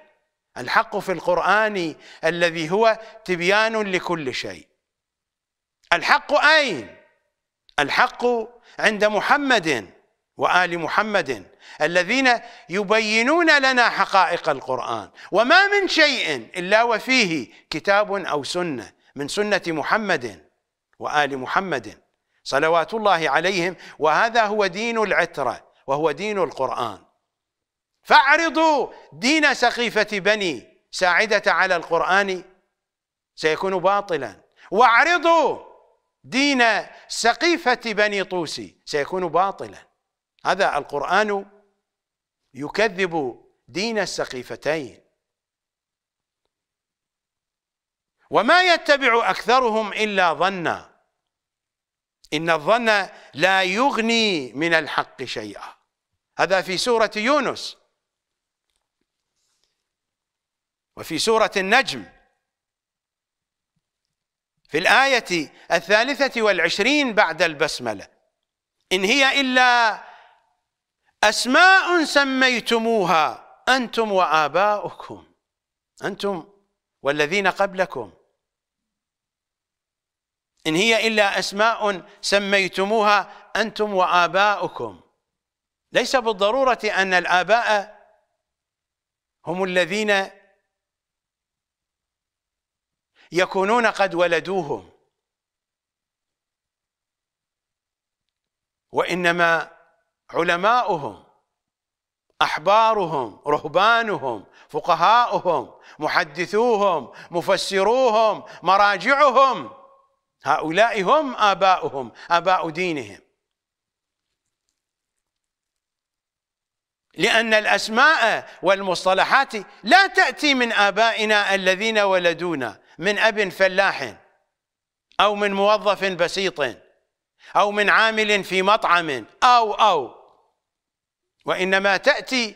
الحق في القرآن الذي هو تبيان لكل شيء الحق أين؟ الحق عند محمد وآل محمد الذين يبينون لنا حقائق القرآن وما من شيء إلا وفيه كتاب أو سنة من سنة محمد وآل محمد صلوات الله عليهم وهذا هو دين العترة وهو دين القرآن فاعرضوا دين سقيفة بني ساعدة على القرآن سيكون باطلا واعرضوا دين سقيفة بني طوسي سيكون باطلا هذا القرآن يكذب دين السقيفتين وما يتبع أكثرهم إلا ظنا إن الظن لا يغني من الحق شيئا هذا في سورة يونس وفي سورة النجم في الآية الثالثة والعشرين بعد البسملة إن هي إلا أسماء سميتموها أنتم وآباؤكم أنتم والذين قبلكم إن هي إلا أسماء سميتموها أنتم وآباؤكم ليس بالضرورة أن الآباء هم الذين يكونون قد ولدوهم وانما علماؤهم احبارهم رهبانهم فقهاؤهم محدثوهم مفسروهم مراجعهم هؤلاء هم اباؤهم اباء دينهم لأن الأسماء والمصطلحات لا تأتي من آبائنا الذين ولدونا من أب فلاح أو من موظف بسيط أو من عامل في مطعم أو أو وإنما تأتي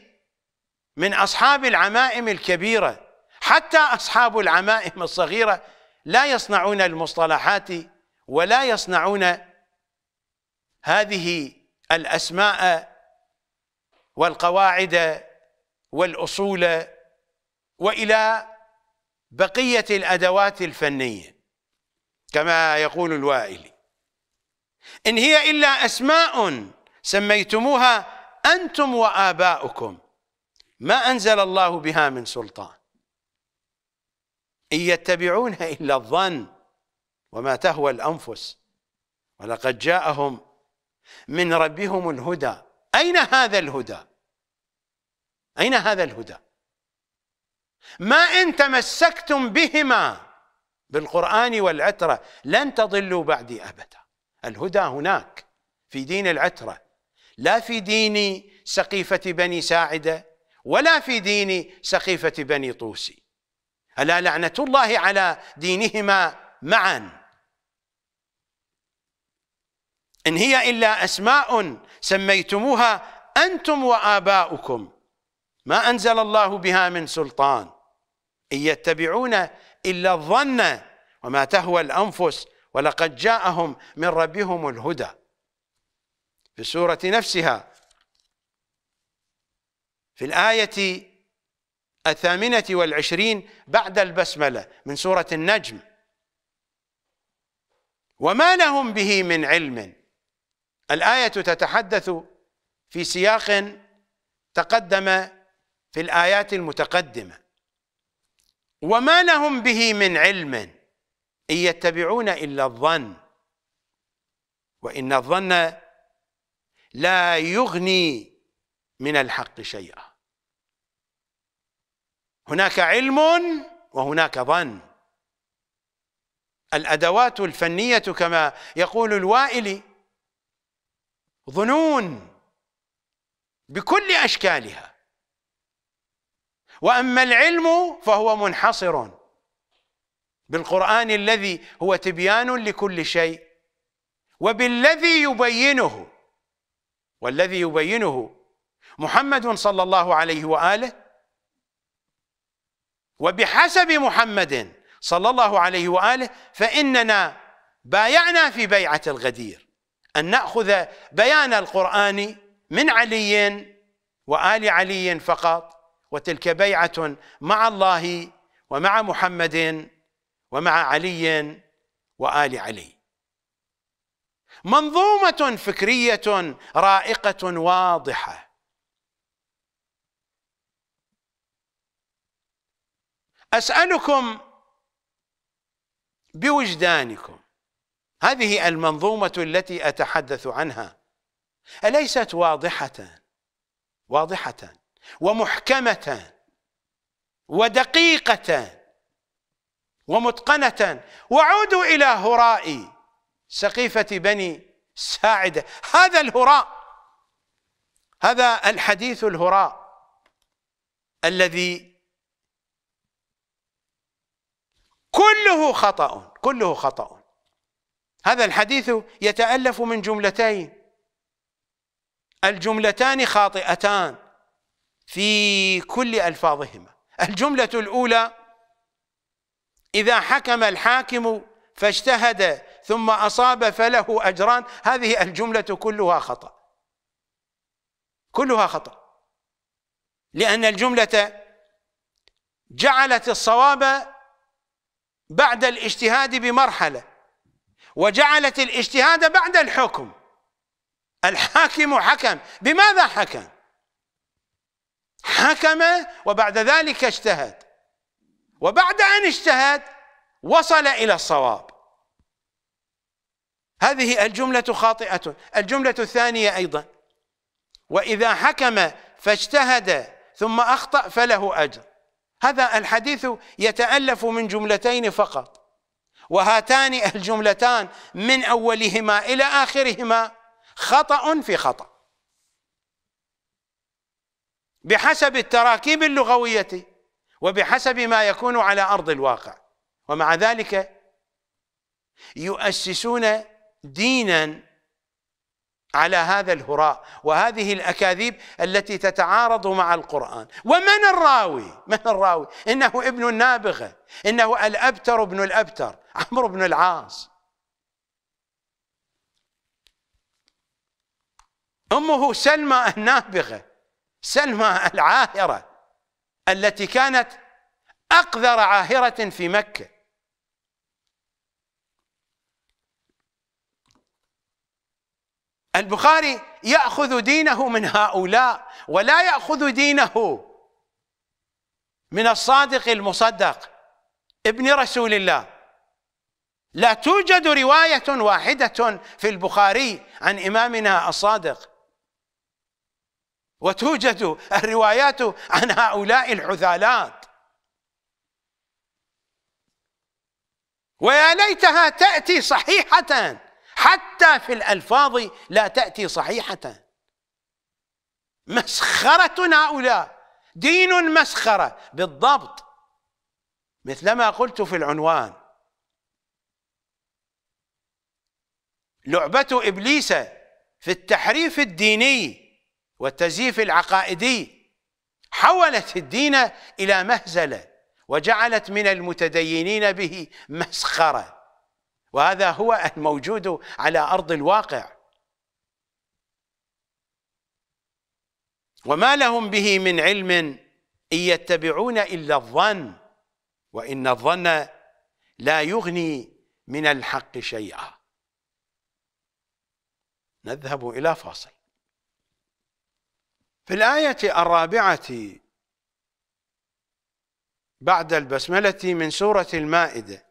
من أصحاب العمائم الكبيرة حتى أصحاب العمائم الصغيرة لا يصنعون المصطلحات ولا يصنعون هذه الأسماء والقواعد والأصول وإلى بقية الأدوات الفنية كما يقول الوائلي إن هي إلا أسماء سميتموها أنتم وآباؤكم ما أنزل الله بها من سلطان إن يتبعون إلا الظن وما تهوى الأنفس ولقد جاءهم من ربهم الهدى أين هذا الهدى أين هذا الهدى ما إن تمسكتم بهما بالقرآن والعترة لن تضلوا بعدي أبدا الهدى هناك في دين العترة لا في دين سقيفة بني ساعدة ولا في دين سقيفة بني طوسي ألا لعنة الله على دينهما معا إن هي إلا أسماء سميتموها أنتم وآباؤكم ما أنزل الله بها من سلطان إن يتبعون إلا الظن وما تهوى الأنفس ولقد جاءهم من ربهم الهدى في سورة نفسها في الآية الثامنة والعشرين بعد البسملة من سورة النجم وما لهم به من علم الآية تتحدث في سياق تقدم في الآيات المتقدمة وما لهم به من علم إن يتبعون إلا الظن وإن الظن لا يغني من الحق شيئا هناك علم وهناك ظن الأدوات الفنية كما يقول الوائلي ظنون بكل أشكالها واما العلم فهو منحصر بالقران الذي هو تبيان لكل شيء وبالذي يبينه والذي يبينه محمد صلى الله عليه واله وبحسب محمد صلى الله عليه واله فاننا بايعنا في بيعه الغدير ان ناخذ بيان القران من علي وال علي فقط وتلك بيعة مع الله ومع محمد ومع علي وآل علي منظومة فكرية رائقة واضحة أسألكم بوجدانكم هذه المنظومة التي أتحدث عنها أليست واضحة واضحة ومحكمة ودقيقة ومتقنة وعودوا إلى هراء سقيفة بني ساعدة هذا الهراء هذا الحديث الهراء الذي كله خطأ كله خطأ هذا الحديث يتألف من جملتين الجملتان خاطئتان في كل ألفاظهما الجملة الأولى إذا حكم الحاكم فاجتهد ثم أصاب فله أجران هذه الجملة كلها خطأ كلها خطأ لأن الجملة جعلت الصواب بعد الاجتهاد بمرحلة وجعلت الاجتهاد بعد الحكم الحاكم حكم بماذا حكم حكم وبعد ذلك اجتهد وبعد أن اجتهد وصل إلى الصواب هذه الجملة خاطئة الجملة الثانية أيضا وإذا حكم فاجتهد ثم أخطأ فله أجر هذا الحديث يتألف من جملتين فقط وهاتان الجملتان من أولهما إلى آخرهما خطأ في خطأ بحسب التراكيب اللغوية وبحسب ما يكون على أرض الواقع ومع ذلك يؤسسون دينا على هذا الهراء وهذه الأكاذيب التي تتعارض مع القرآن ومن الراوي من الراوي إنه ابن النابغة إنه الأبتر بن الأبتر عمرو بن العاص أمه سلمى النابغة سلمى العاهرة التي كانت أقذر عاهرة في مكة البخاري يأخذ دينه من هؤلاء ولا يأخذ دينه من الصادق المصدق ابن رسول الله لا توجد رواية واحدة في البخاري عن إمامنا الصادق وتوجد الروايات عن هؤلاء الحثالات ويا ليتها تأتي صحيحة حتى في الألفاظ لا تأتي صحيحة مسخرة هؤلاء دين مسخرة بالضبط مثلما قلت في العنوان لعبة إبليس في التحريف الديني والتزييف العقائدي حولت الدين إلى مهزلة وجعلت من المتدينين به مسخرة وهذا هو الموجود على أرض الواقع وما لهم به من علم إن يتبعون إلا الظن وإن الظن لا يغني من الحق شيئا نذهب إلى فاصل في الآية الرابعة بعد البسملة من سورة المائدة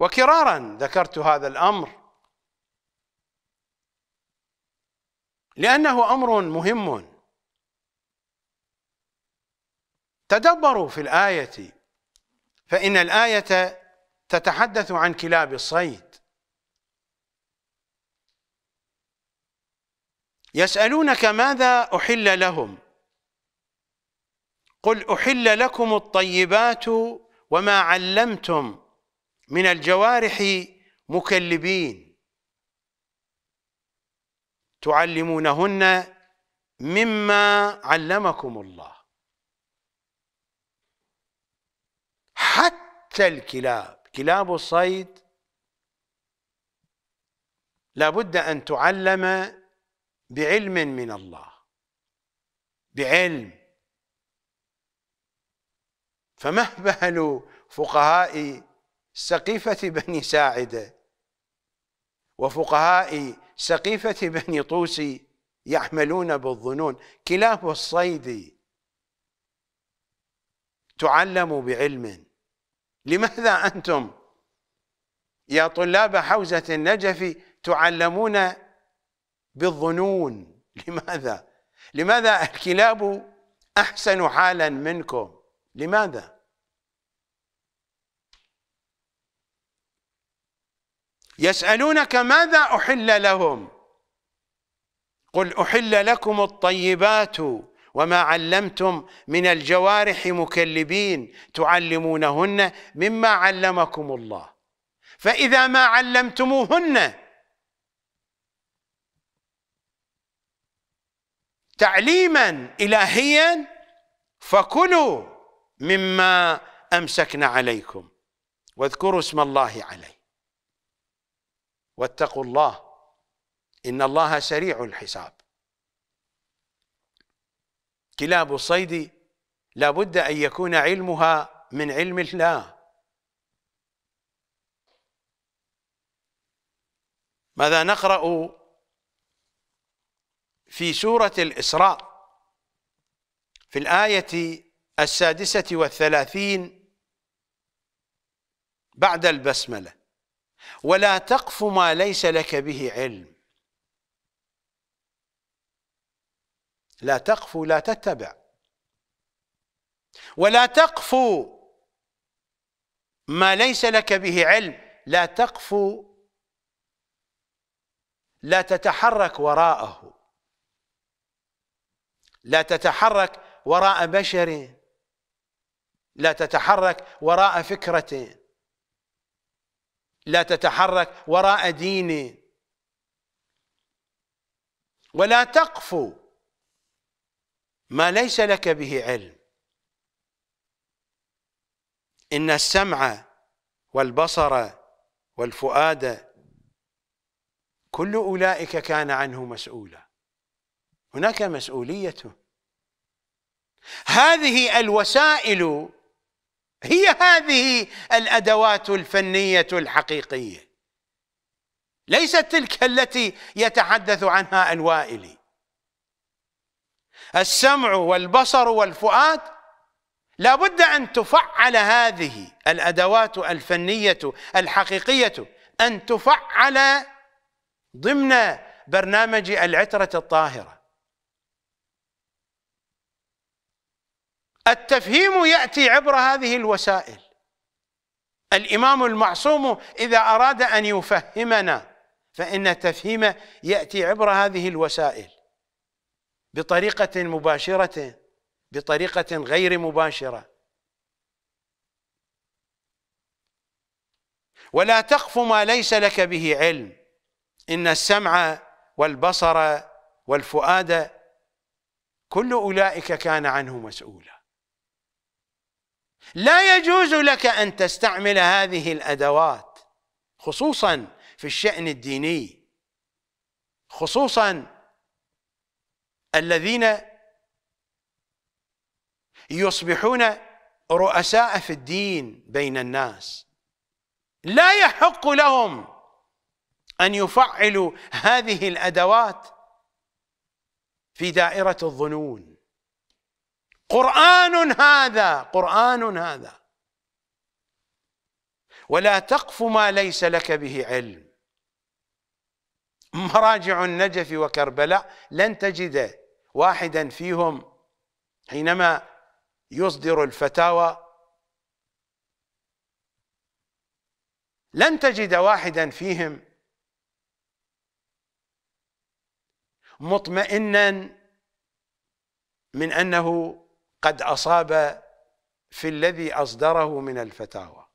وكرارا ذكرت هذا الأمر لأنه أمر مهم تدبروا في الآية فإن الآية تتحدث عن كلاب الصيد يسألونك ماذا أحل لهم قل أحل لكم الطيبات وما علمتم من الجوارح مكلبين تعلمونهن مما علمكم الله حتى الكلاب كلاب الصيد لابد أن تعلم بعلم من الله بعلم فما بال فقهاء سقيفة بني ساعدة وفقهاء سقيفة بني طوسي يعملون بالظنون كلاب الصيد تعلم بعلم لماذا أنتم يا طلاب حوزة النجف تعلمون بالظنون [laughs] لماذا؟ لماذا الكلاب احسن حالا منكم؟ لماذا؟ يسالونك ماذا احل لهم؟ قل احل لكم الطيبات وما علمتم من الجوارح مكلبين تعلمونهن مما علمكم الله فاذا ما علمتموهن تعليما إلهيا فكلوا مما أمسكنا عليكم واذكروا اسم الله عليه واتقوا الله إن الله سريع الحساب كلاب الصيد لابد أن يكون علمها من علم الله ماذا نقرأ في سورة الإسراء في الآية السادسة والثلاثين بعد البسملة ولا تقف ما ليس لك به علم لا تقف لا تتبع ولا تقف ما ليس لك به علم لا تقف لا تتحرك وراءه لا تتحرك وراء بشر لا تتحرك وراء فكرة لا تتحرك وراء دين ولا تقف ما ليس لك به علم إن السمع والبصر والفؤاد كل أولئك كان عنه مسؤولا هناك مسؤولية هذه الوسائل هي هذه الأدوات الفنية الحقيقية ليست تلك التي يتحدث عنها الوائلي السمع والبصر والفؤاد لا بد أن تفعل هذه الأدوات الفنية الحقيقية أن تفعل ضمن برنامج العترة الطاهرة التفهيم ياتي عبر هذه الوسائل الامام المعصوم اذا اراد ان يفهمنا فان التفهيم ياتي عبر هذه الوسائل بطريقه مباشره بطريقه غير مباشره ولا تقف ما ليس لك به علم ان السمع والبصر والفؤاد كل اولئك كان عنه مسؤولا لا يجوز لك ان تستعمل هذه الادوات خصوصا في الشان الديني خصوصا الذين يصبحون رؤساء في الدين بين الناس لا يحق لهم ان يفعلوا هذه الادوات في دائره الظنون قرآن هذا قرآن هذا ولا تقف ما ليس لك به علم مراجع النجف وكربلاء لن تجد واحدا فيهم حينما يصدر الفتاوى لن تجد واحدا فيهم مطمئنا من انه قد أصاب في الذي أصدره من الفتاوى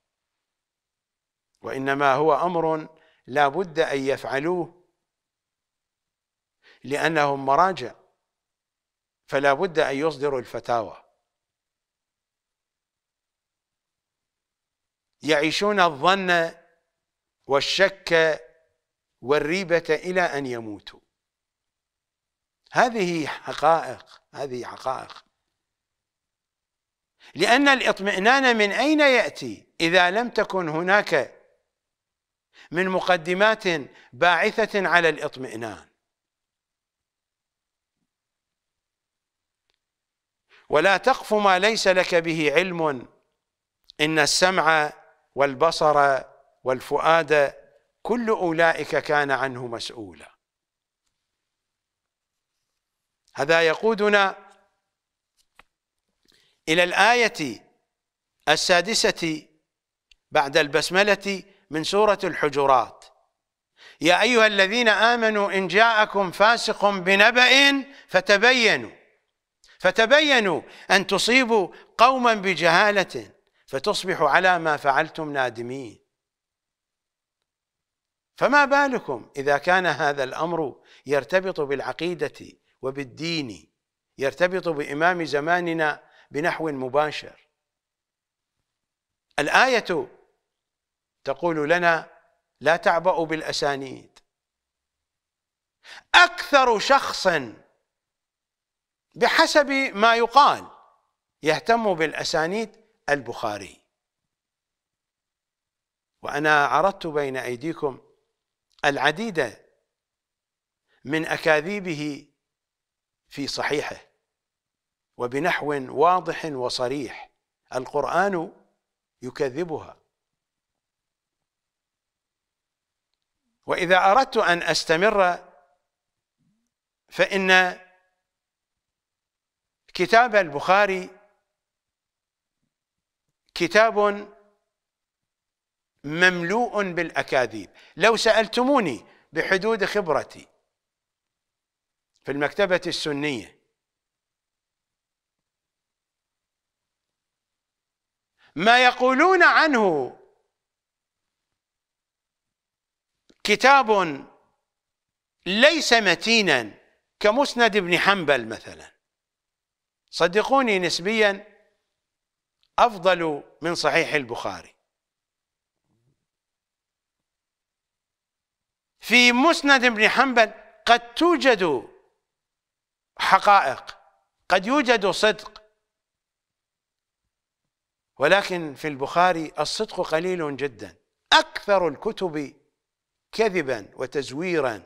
وإنما هو أمر لا بد أن يفعلوه لأنهم مراجع فلا بد أن يصدروا الفتاوى يعيشون الظن والشك والريبة إلى أن يموتوا هذه حقائق هذه حقائق لأن الإطمئنان من أين يأتي إذا لم تكن هناك من مقدمات باعثة على الإطمئنان ولا تقف ما ليس لك به علم إن السمع والبصر والفؤاد كل أولئك كان عنه مسؤولا هذا يقودنا إلى الآية السادسة بعد البسملة من سورة الحجرات يا أيها الذين آمنوا إن جاءكم فاسق بنبأ فتبينوا فتبينوا أن تصيبوا قوما بجهالة فتصبحوا على ما فعلتم نادمين فما بالكم إذا كان هذا الأمر يرتبط بالعقيدة وبالدين يرتبط بإمام زماننا بنحو مباشر الآية تقول لنا لا تعبأوا بالأسانيد أكثر شخص بحسب ما يقال يهتم بالأسانيد البخاري وأنا عرضت بين أيديكم العديد من أكاذيبه في صحيحه وبنحو واضح وصريح القرآن يكذبها وإذا أردت أن أستمر فإن كتاب البخاري كتاب مملوء بالأكاذيب لو سألتموني بحدود خبرتي في المكتبة السنية ما يقولون عنه كتاب ليس متينا كمسند ابن حنبل مثلا صدقوني نسبيا أفضل من صحيح البخاري في مسند ابن حنبل قد توجد حقائق قد يوجد صدق ولكن في البخاري الصدق قليل جدا أكثر الكتب كذبا وتزويرا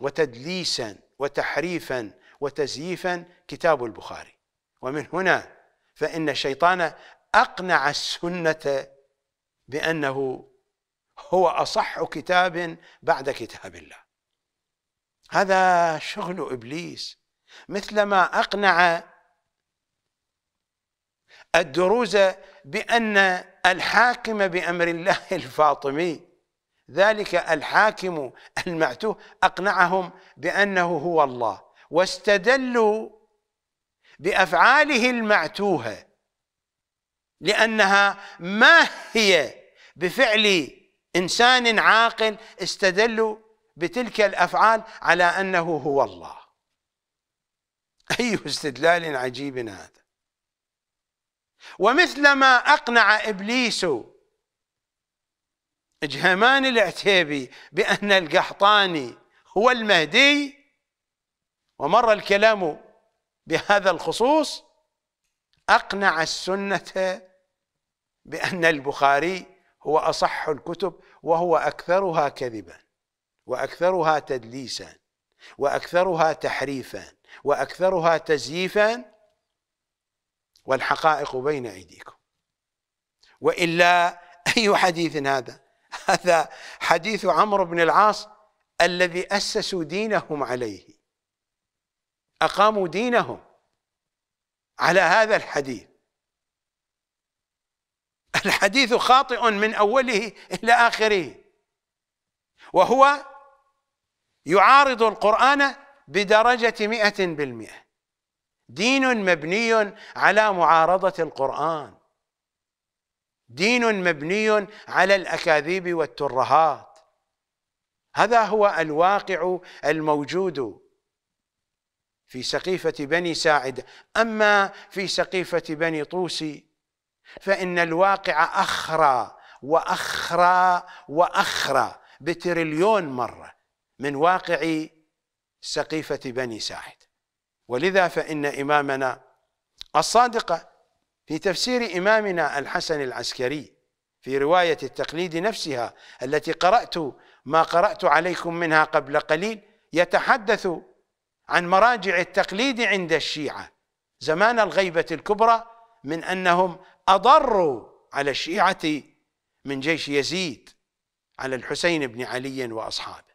وتدليسا وتحريفا وتزييفا كتاب البخاري ومن هنا فإن الشيطان أقنع السنة بأنه هو أصح كتاب بعد كتاب الله هذا شغل إبليس مثلما أقنع الدروز بأن الحاكم بأمر الله [laughs] الفاطمي ذلك الحاكم المعتوه أقنعهم بأنه هو الله واستدلوا بأفعاله المعتوهة لأنها ما هي بفعل إنسان عاقل استدلوا بتلك الأفعال على أنه هو الله أي استدلال عجيب هذا ومثلما أقنع إبليس جهمان العتيبي بأن القحطاني هو المهدي ومر الكلام بهذا الخصوص أقنع السنة بأن البخاري هو أصح الكتب وهو أكثرها كذبا وأكثرها تدليسا وأكثرها تحريفا وأكثرها تزييفا والحقائق بين أيديكم وإلا أي حديث هذا هذا حديث عمرو بن العاص الذي أسسوا دينهم عليه أقاموا دينهم على هذا الحديث الحديث خاطئ من أوله إلى آخره وهو يعارض القرآن بدرجة مئة بالمئة دين مبني على معارضة القرآن دين مبني على الأكاذيب والترهات هذا هو الواقع الموجود في سقيفة بني ساعد أما في سقيفة بني طوسي فإن الواقع أخرى وأخرى وأخرى بتريليون مرة من واقع سقيفة بني ساعد ولذا فإن إمامنا الصادقة في تفسير إمامنا الحسن العسكري في رواية التقليد نفسها التي قرأت ما قرأت عليكم منها قبل قليل يتحدث عن مراجع التقليد عند الشيعة زمان الغيبة الكبرى من أنهم أضروا على الشيعة من جيش يزيد على الحسين بن علي وأصحابه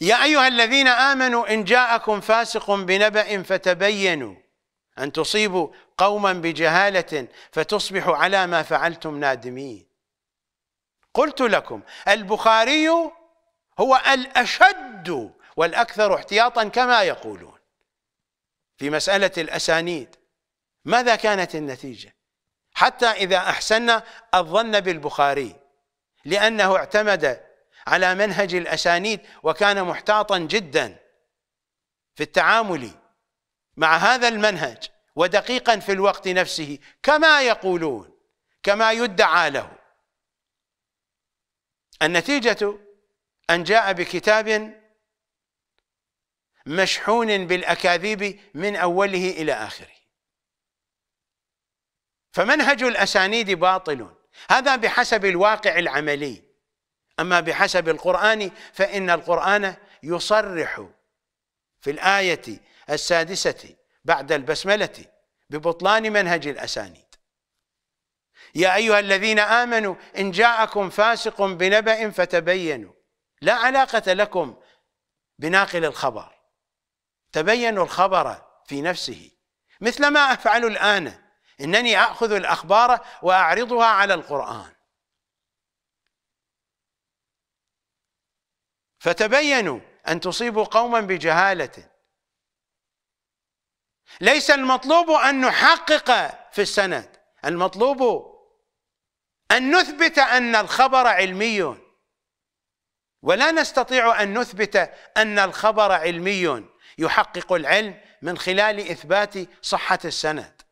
يا أيها الذين آمنوا إن جاءكم فاسق بنبأ فتبينوا أن تصيبوا قوما بجهالة فتصبحوا على ما فعلتم نادمين قلت لكم البخاري هو الأشد والأكثر احتياطا كما يقولون في مسألة الأسانيد ماذا كانت النتيجة حتى إذا أحسنا الظن بالبخاري لأنه اعتمد على منهج الأسانيد وكان محتاطا جدا في التعامل مع هذا المنهج ودقيقا في الوقت نفسه كما يقولون كما يدعى له النتيجة أن جاء بكتاب مشحون بالأكاذيب من أوله إلى آخره فمنهج الأسانيد باطل هذا بحسب الواقع العملي أما بحسب القرآن فإن القرآن يصرح في الآية السادسة بعد البسملة ببطلان منهج الأسانيد يا أيها الذين آمنوا إن جاءكم فاسق بنبأ فتبينوا لا علاقة لكم بناقل الخبر تبينوا الخبر في نفسه مثل ما أفعل الآن إنني أخذ الأخبار وأعرضها على القرآن فتبينوا أن تصيبوا قوما بجهالة ليس المطلوب أن نحقق في السند المطلوب أن نثبت أن الخبر علمي ولا نستطيع أن نثبت أن الخبر علمي يحقق العلم من خلال إثبات صحة السند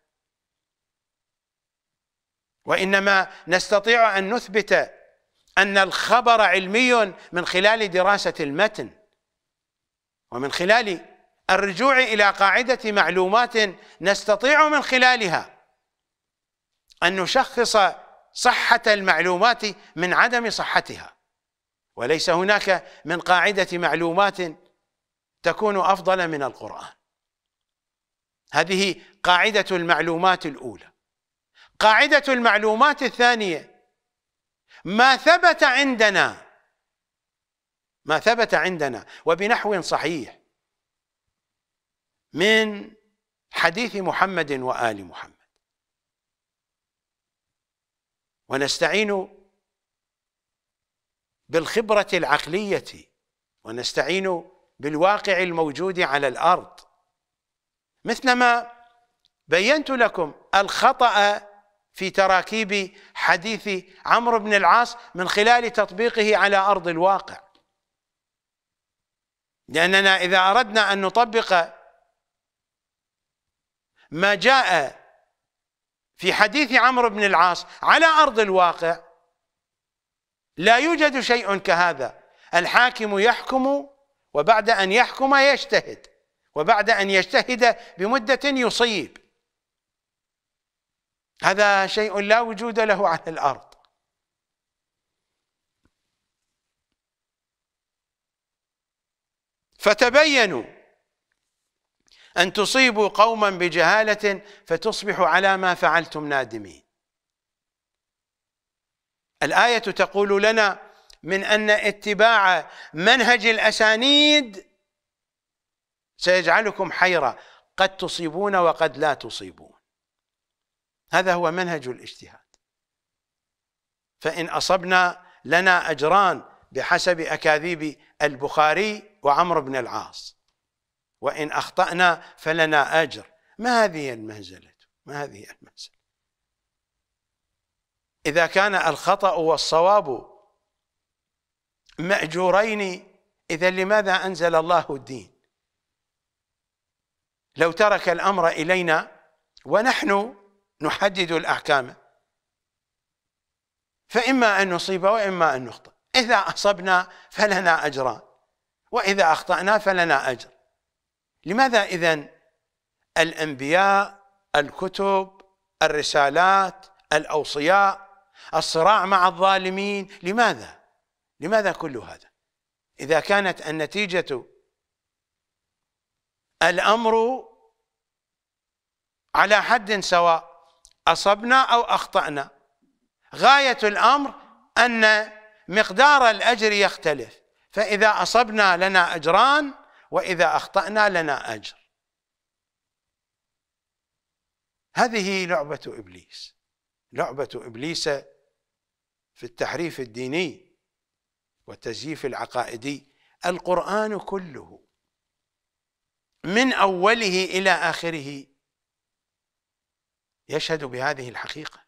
وإنما نستطيع أن نثبت ان الخبر علمي من خلال دراسه المتن ومن خلال الرجوع الى قاعده معلومات نستطيع من خلالها ان نشخص صحه المعلومات من عدم صحتها وليس هناك من قاعده معلومات تكون افضل من القران هذه قاعده المعلومات الاولى قاعده المعلومات الثانيه ما ثبت عندنا ما ثبت عندنا وبنحو صحيح من حديث محمد وآل محمد ونستعين بالخبرة العقلية ونستعين بالواقع الموجود على الأرض مثلما بينت لكم الخطأ في تراكيب حديث عمرو بن العاص من خلال تطبيقه على أرض الواقع لأننا إذا أردنا أن نطبق ما جاء في حديث عمرو بن العاص على أرض الواقع لا يوجد شيء كهذا الحاكم يحكم وبعد أن يحكم يجتهد وبعد أن يجتهد بمدة يصيب هذا شيء لا وجود له على الارض فتبينوا ان تصيبوا قوما بجهاله فتصبحوا على ما فعلتم نادمين الايه تقول لنا من ان اتباع منهج الاسانيد سيجعلكم حيره قد تصيبون وقد لا تصيبون هذا هو منهج الاجتهاد فإن أصبنا لنا أجران بحسب أكاذيب البخاري وعمرو بن العاص وإن أخطأنا فلنا أجر ما هذه المنزلة ما هذه المنزلة إذا كان الخطأ والصواب مأجورين إذا لماذا أنزل الله الدين لو ترك الأمر إلينا ونحن نحدد الأحكام فإما أن نصيب وإما أن نخطئ إذا أصبنا فلنا أجران وإذا أخطأنا فلنا أجر لماذا إذن الأنبياء الكتب الرسالات الأوصياء الصراع مع الظالمين لماذا لماذا كل هذا إذا كانت النتيجة الأمر على حد سواء أصبنا أو أخطأنا غاية الأمر أن مقدار الأجر يختلف فإذا أصبنا لنا أجران وإذا أخطأنا لنا أجر هذه لعبة إبليس لعبة إبليس في التحريف الديني والتزييف العقائدي القرآن كله من أوله إلى آخره يشهد بهذه الحقيقة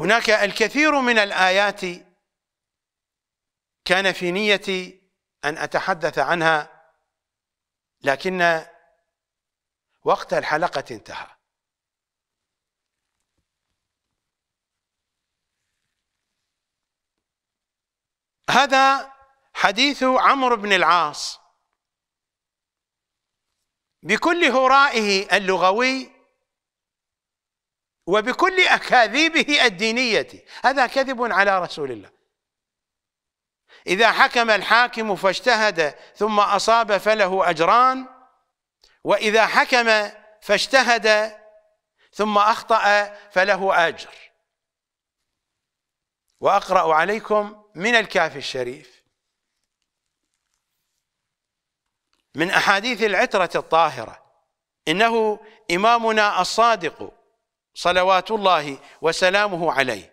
هناك الكثير من الآيات كان في نيتي أن أتحدث عنها لكن وقت الحلقة انتهى هذا حديث عمرو بن العاص بكل هرائه اللغوي وبكل أكاذيبه الدينية هذا كذب على رسول الله إذا حكم الحاكم فاجتهد ثم أصاب فله أجران وإذا حكم فاجتهد ثم أخطأ فله أجر وأقرأ عليكم من الكافي الشريف من أحاديث العترة الطاهرة إنه إمامنا الصادق صلوات الله وسلامه عليه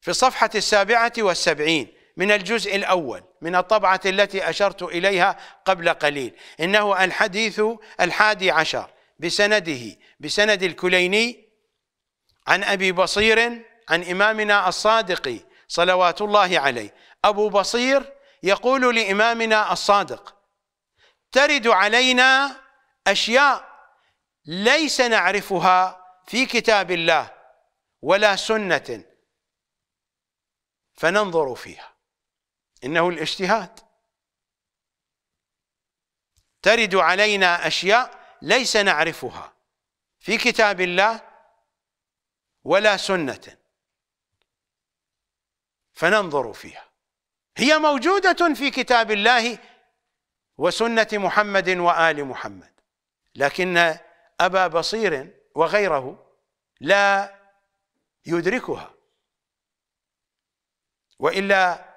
في الصفحة السابعة والسبعين من الجزء الأول من الطبعة التي أشرت إليها قبل قليل إنه الحديث الحادي عشر بسنده بسند الكليني عن أبي بصير عن إمامنا الصادق صلوات الله عليه أبو بصير يقول لإمامنا الصادق ترد علينا أشياء ليس نعرفها في كتاب الله ولا سنة فننظر فيها إنه الاجتهاد ترد علينا أشياء ليس نعرفها في كتاب الله ولا سنة فننظر فيها هي موجودة في كتاب الله وسنة محمد وآل محمد لكن أبا بصير وغيره لا يدركها وإلا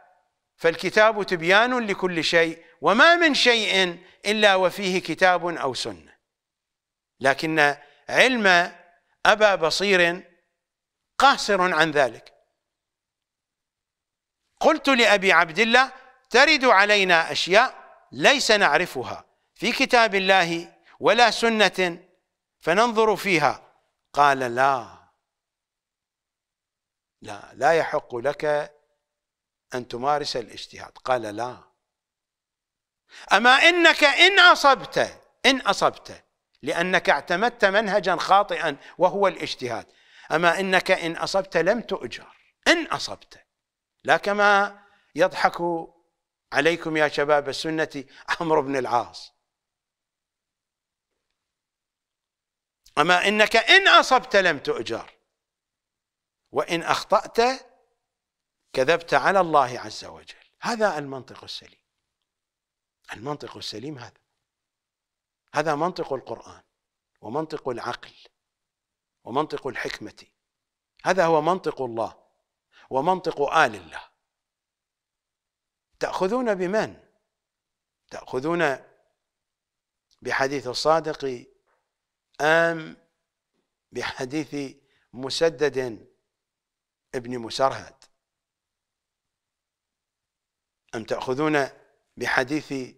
فالكتاب تبيان لكل شيء وما من شيء إلا وفيه كتاب أو سنة لكن علم أبا بصير قاصر عن ذلك قلت لأبي عبد الله ترد علينا أشياء ليس نعرفها في كتاب الله ولا سنة فننظر فيها قال لا لا لا يحق لك أن تمارس الاجتهاد قال لا أما إنك إن أصبت إن أصبت لأنك اعتمدت منهجا خاطئا وهو الاجتهاد أما إنك إن أصبت لم تؤجر إن أصبت لا كما يضحك عليكم يا شباب السنة عمرو بن العاص أما إنك إن أصبت لم تؤجر وإن أخطأت كذبت على الله عز وجل هذا المنطق السليم المنطق السليم هذا هذا منطق القرآن ومنطق العقل ومنطق الحكمة هذا هو منطق الله ومنطق آل الله تأخذون بمن؟ تأخذون بحديث الصادق أم بحديث مسدد ابن مسرهد أم تأخذون بحديث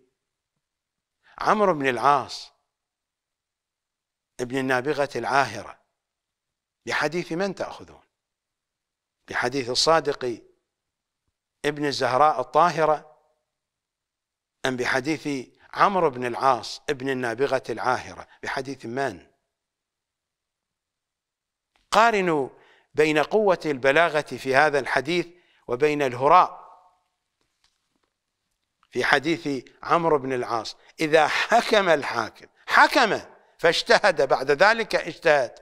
عمرو بن العاص ابن النابغة العاهرة بحديث من تأخذون بحديث الصادق ابن الزهراء الطاهرة أم بحديث عمرو بن العاص ابن النابغة العاهرة بحديث من قارنوا بين قوة البلاغة في هذا الحديث وبين الهراء في حديث عمرو بن العاص إذا حكم الحاكم حكم فاجتهد بعد ذلك اجتهد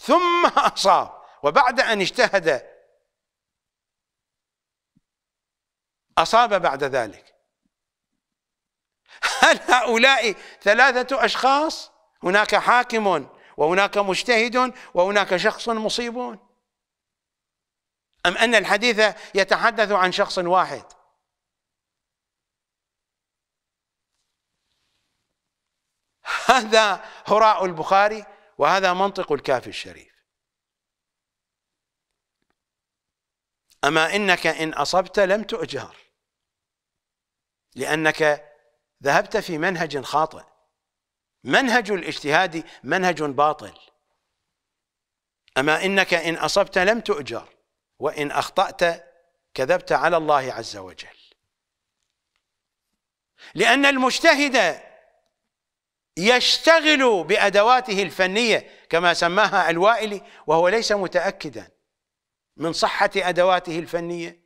ثم أصاب وبعد أن اجتهد أصاب بعد ذلك هل هؤلاء ثلاثة أشخاص هناك حاكم وهناك مجتهد وهناك شخص مصيب أم أن الحديث يتحدث عن شخص واحد هذا هراء البخاري وهذا منطق الكافي الشريف أما إنك إن أصبت لم تؤجر لأنك ذهبت في منهج خاطئ منهج الاجتهاد منهج باطل أما إنك إن أصبت لم تؤجر وإن أخطأت كذبت على الله عز وجل لأن المجتهد يشتغل بأدواته الفنية كما سماها الوائلي وهو ليس متأكدا من صحة أدواته الفنية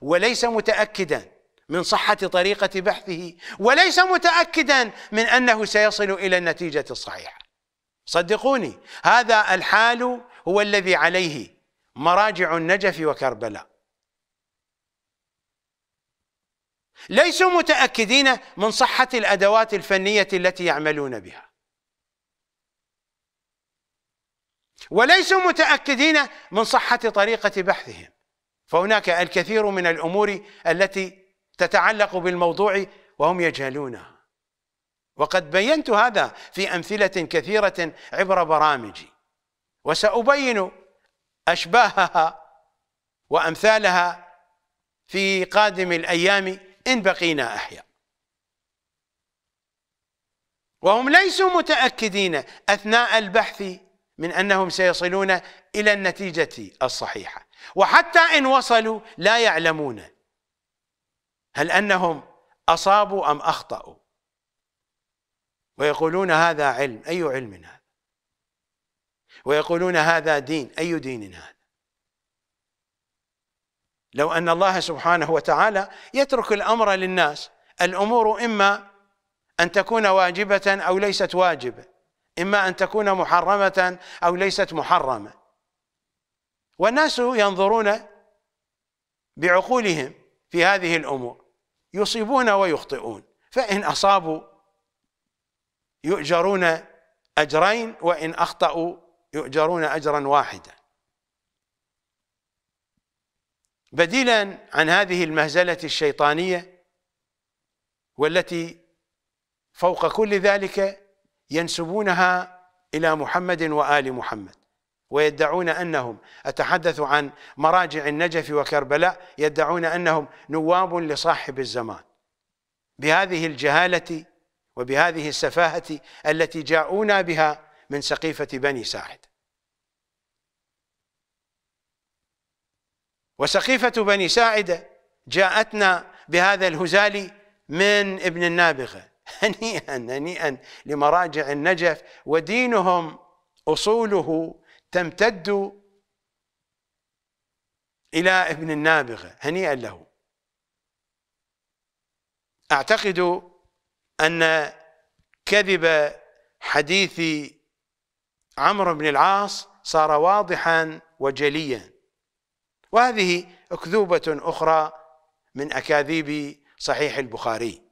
وليس متأكدا من صحة طريقة بحثه وليس متأكدا من أنه سيصل إلى النتيجة الصحيحة صدقوني هذا الحال هو الذي عليه مراجع النجف وكربلاء ليسوا متأكدين من صحة الأدوات الفنية التي يعملون بها وليسوا متاكدين من صحه طريقه بحثهم فهناك الكثير من الامور التي تتعلق بالموضوع وهم يجهلونها وقد بينت هذا في امثله كثيره عبر برامجي وسابين اشباهها وامثالها في قادم الايام ان بقينا احياء وهم ليسوا متاكدين اثناء البحث من أنهم سيصلون إلى النتيجة الصحيحة وحتى إن وصلوا لا يعلمون هل أنهم أصابوا أم أخطأوا ويقولون هذا علم أي علم هذا ويقولون هذا دين أي دين هذا لو أن الله سبحانه وتعالى يترك الأمر للناس الأمور إما أن تكون واجبة أو ليست واجبة إما أن تكون محرمة أو ليست محرمة والناس ينظرون بعقولهم في هذه الأمور يصيبون ويخطئون فإن أصابوا يؤجرون أجرين وإن أخطأوا يؤجرون أجرا واحدا بديلا عن هذه المهزلة الشيطانية والتي فوق كل ذلك ينسبونها إلى محمد وآل محمد ويدعون أنهم أتحدث عن مراجع النجف وكربلاء يدعون أنهم نواب لصاحب الزمان بهذه الجهالة وبهذه السفاهة التي جاءونا بها من سقيفة بني ساعد وسقيفة بني ساعدة جاءتنا بهذا الهزال من ابن النابغة [laughs] هنيئا هنيئا لمراجع النجف ودينهم اصوله تمتد الى ابن النابغه هنيئا له اعتقد ان كذب حديث عمرو بن العاص صار واضحا وجليا وهذه اكذوبه اخرى من اكاذيب صحيح البخاري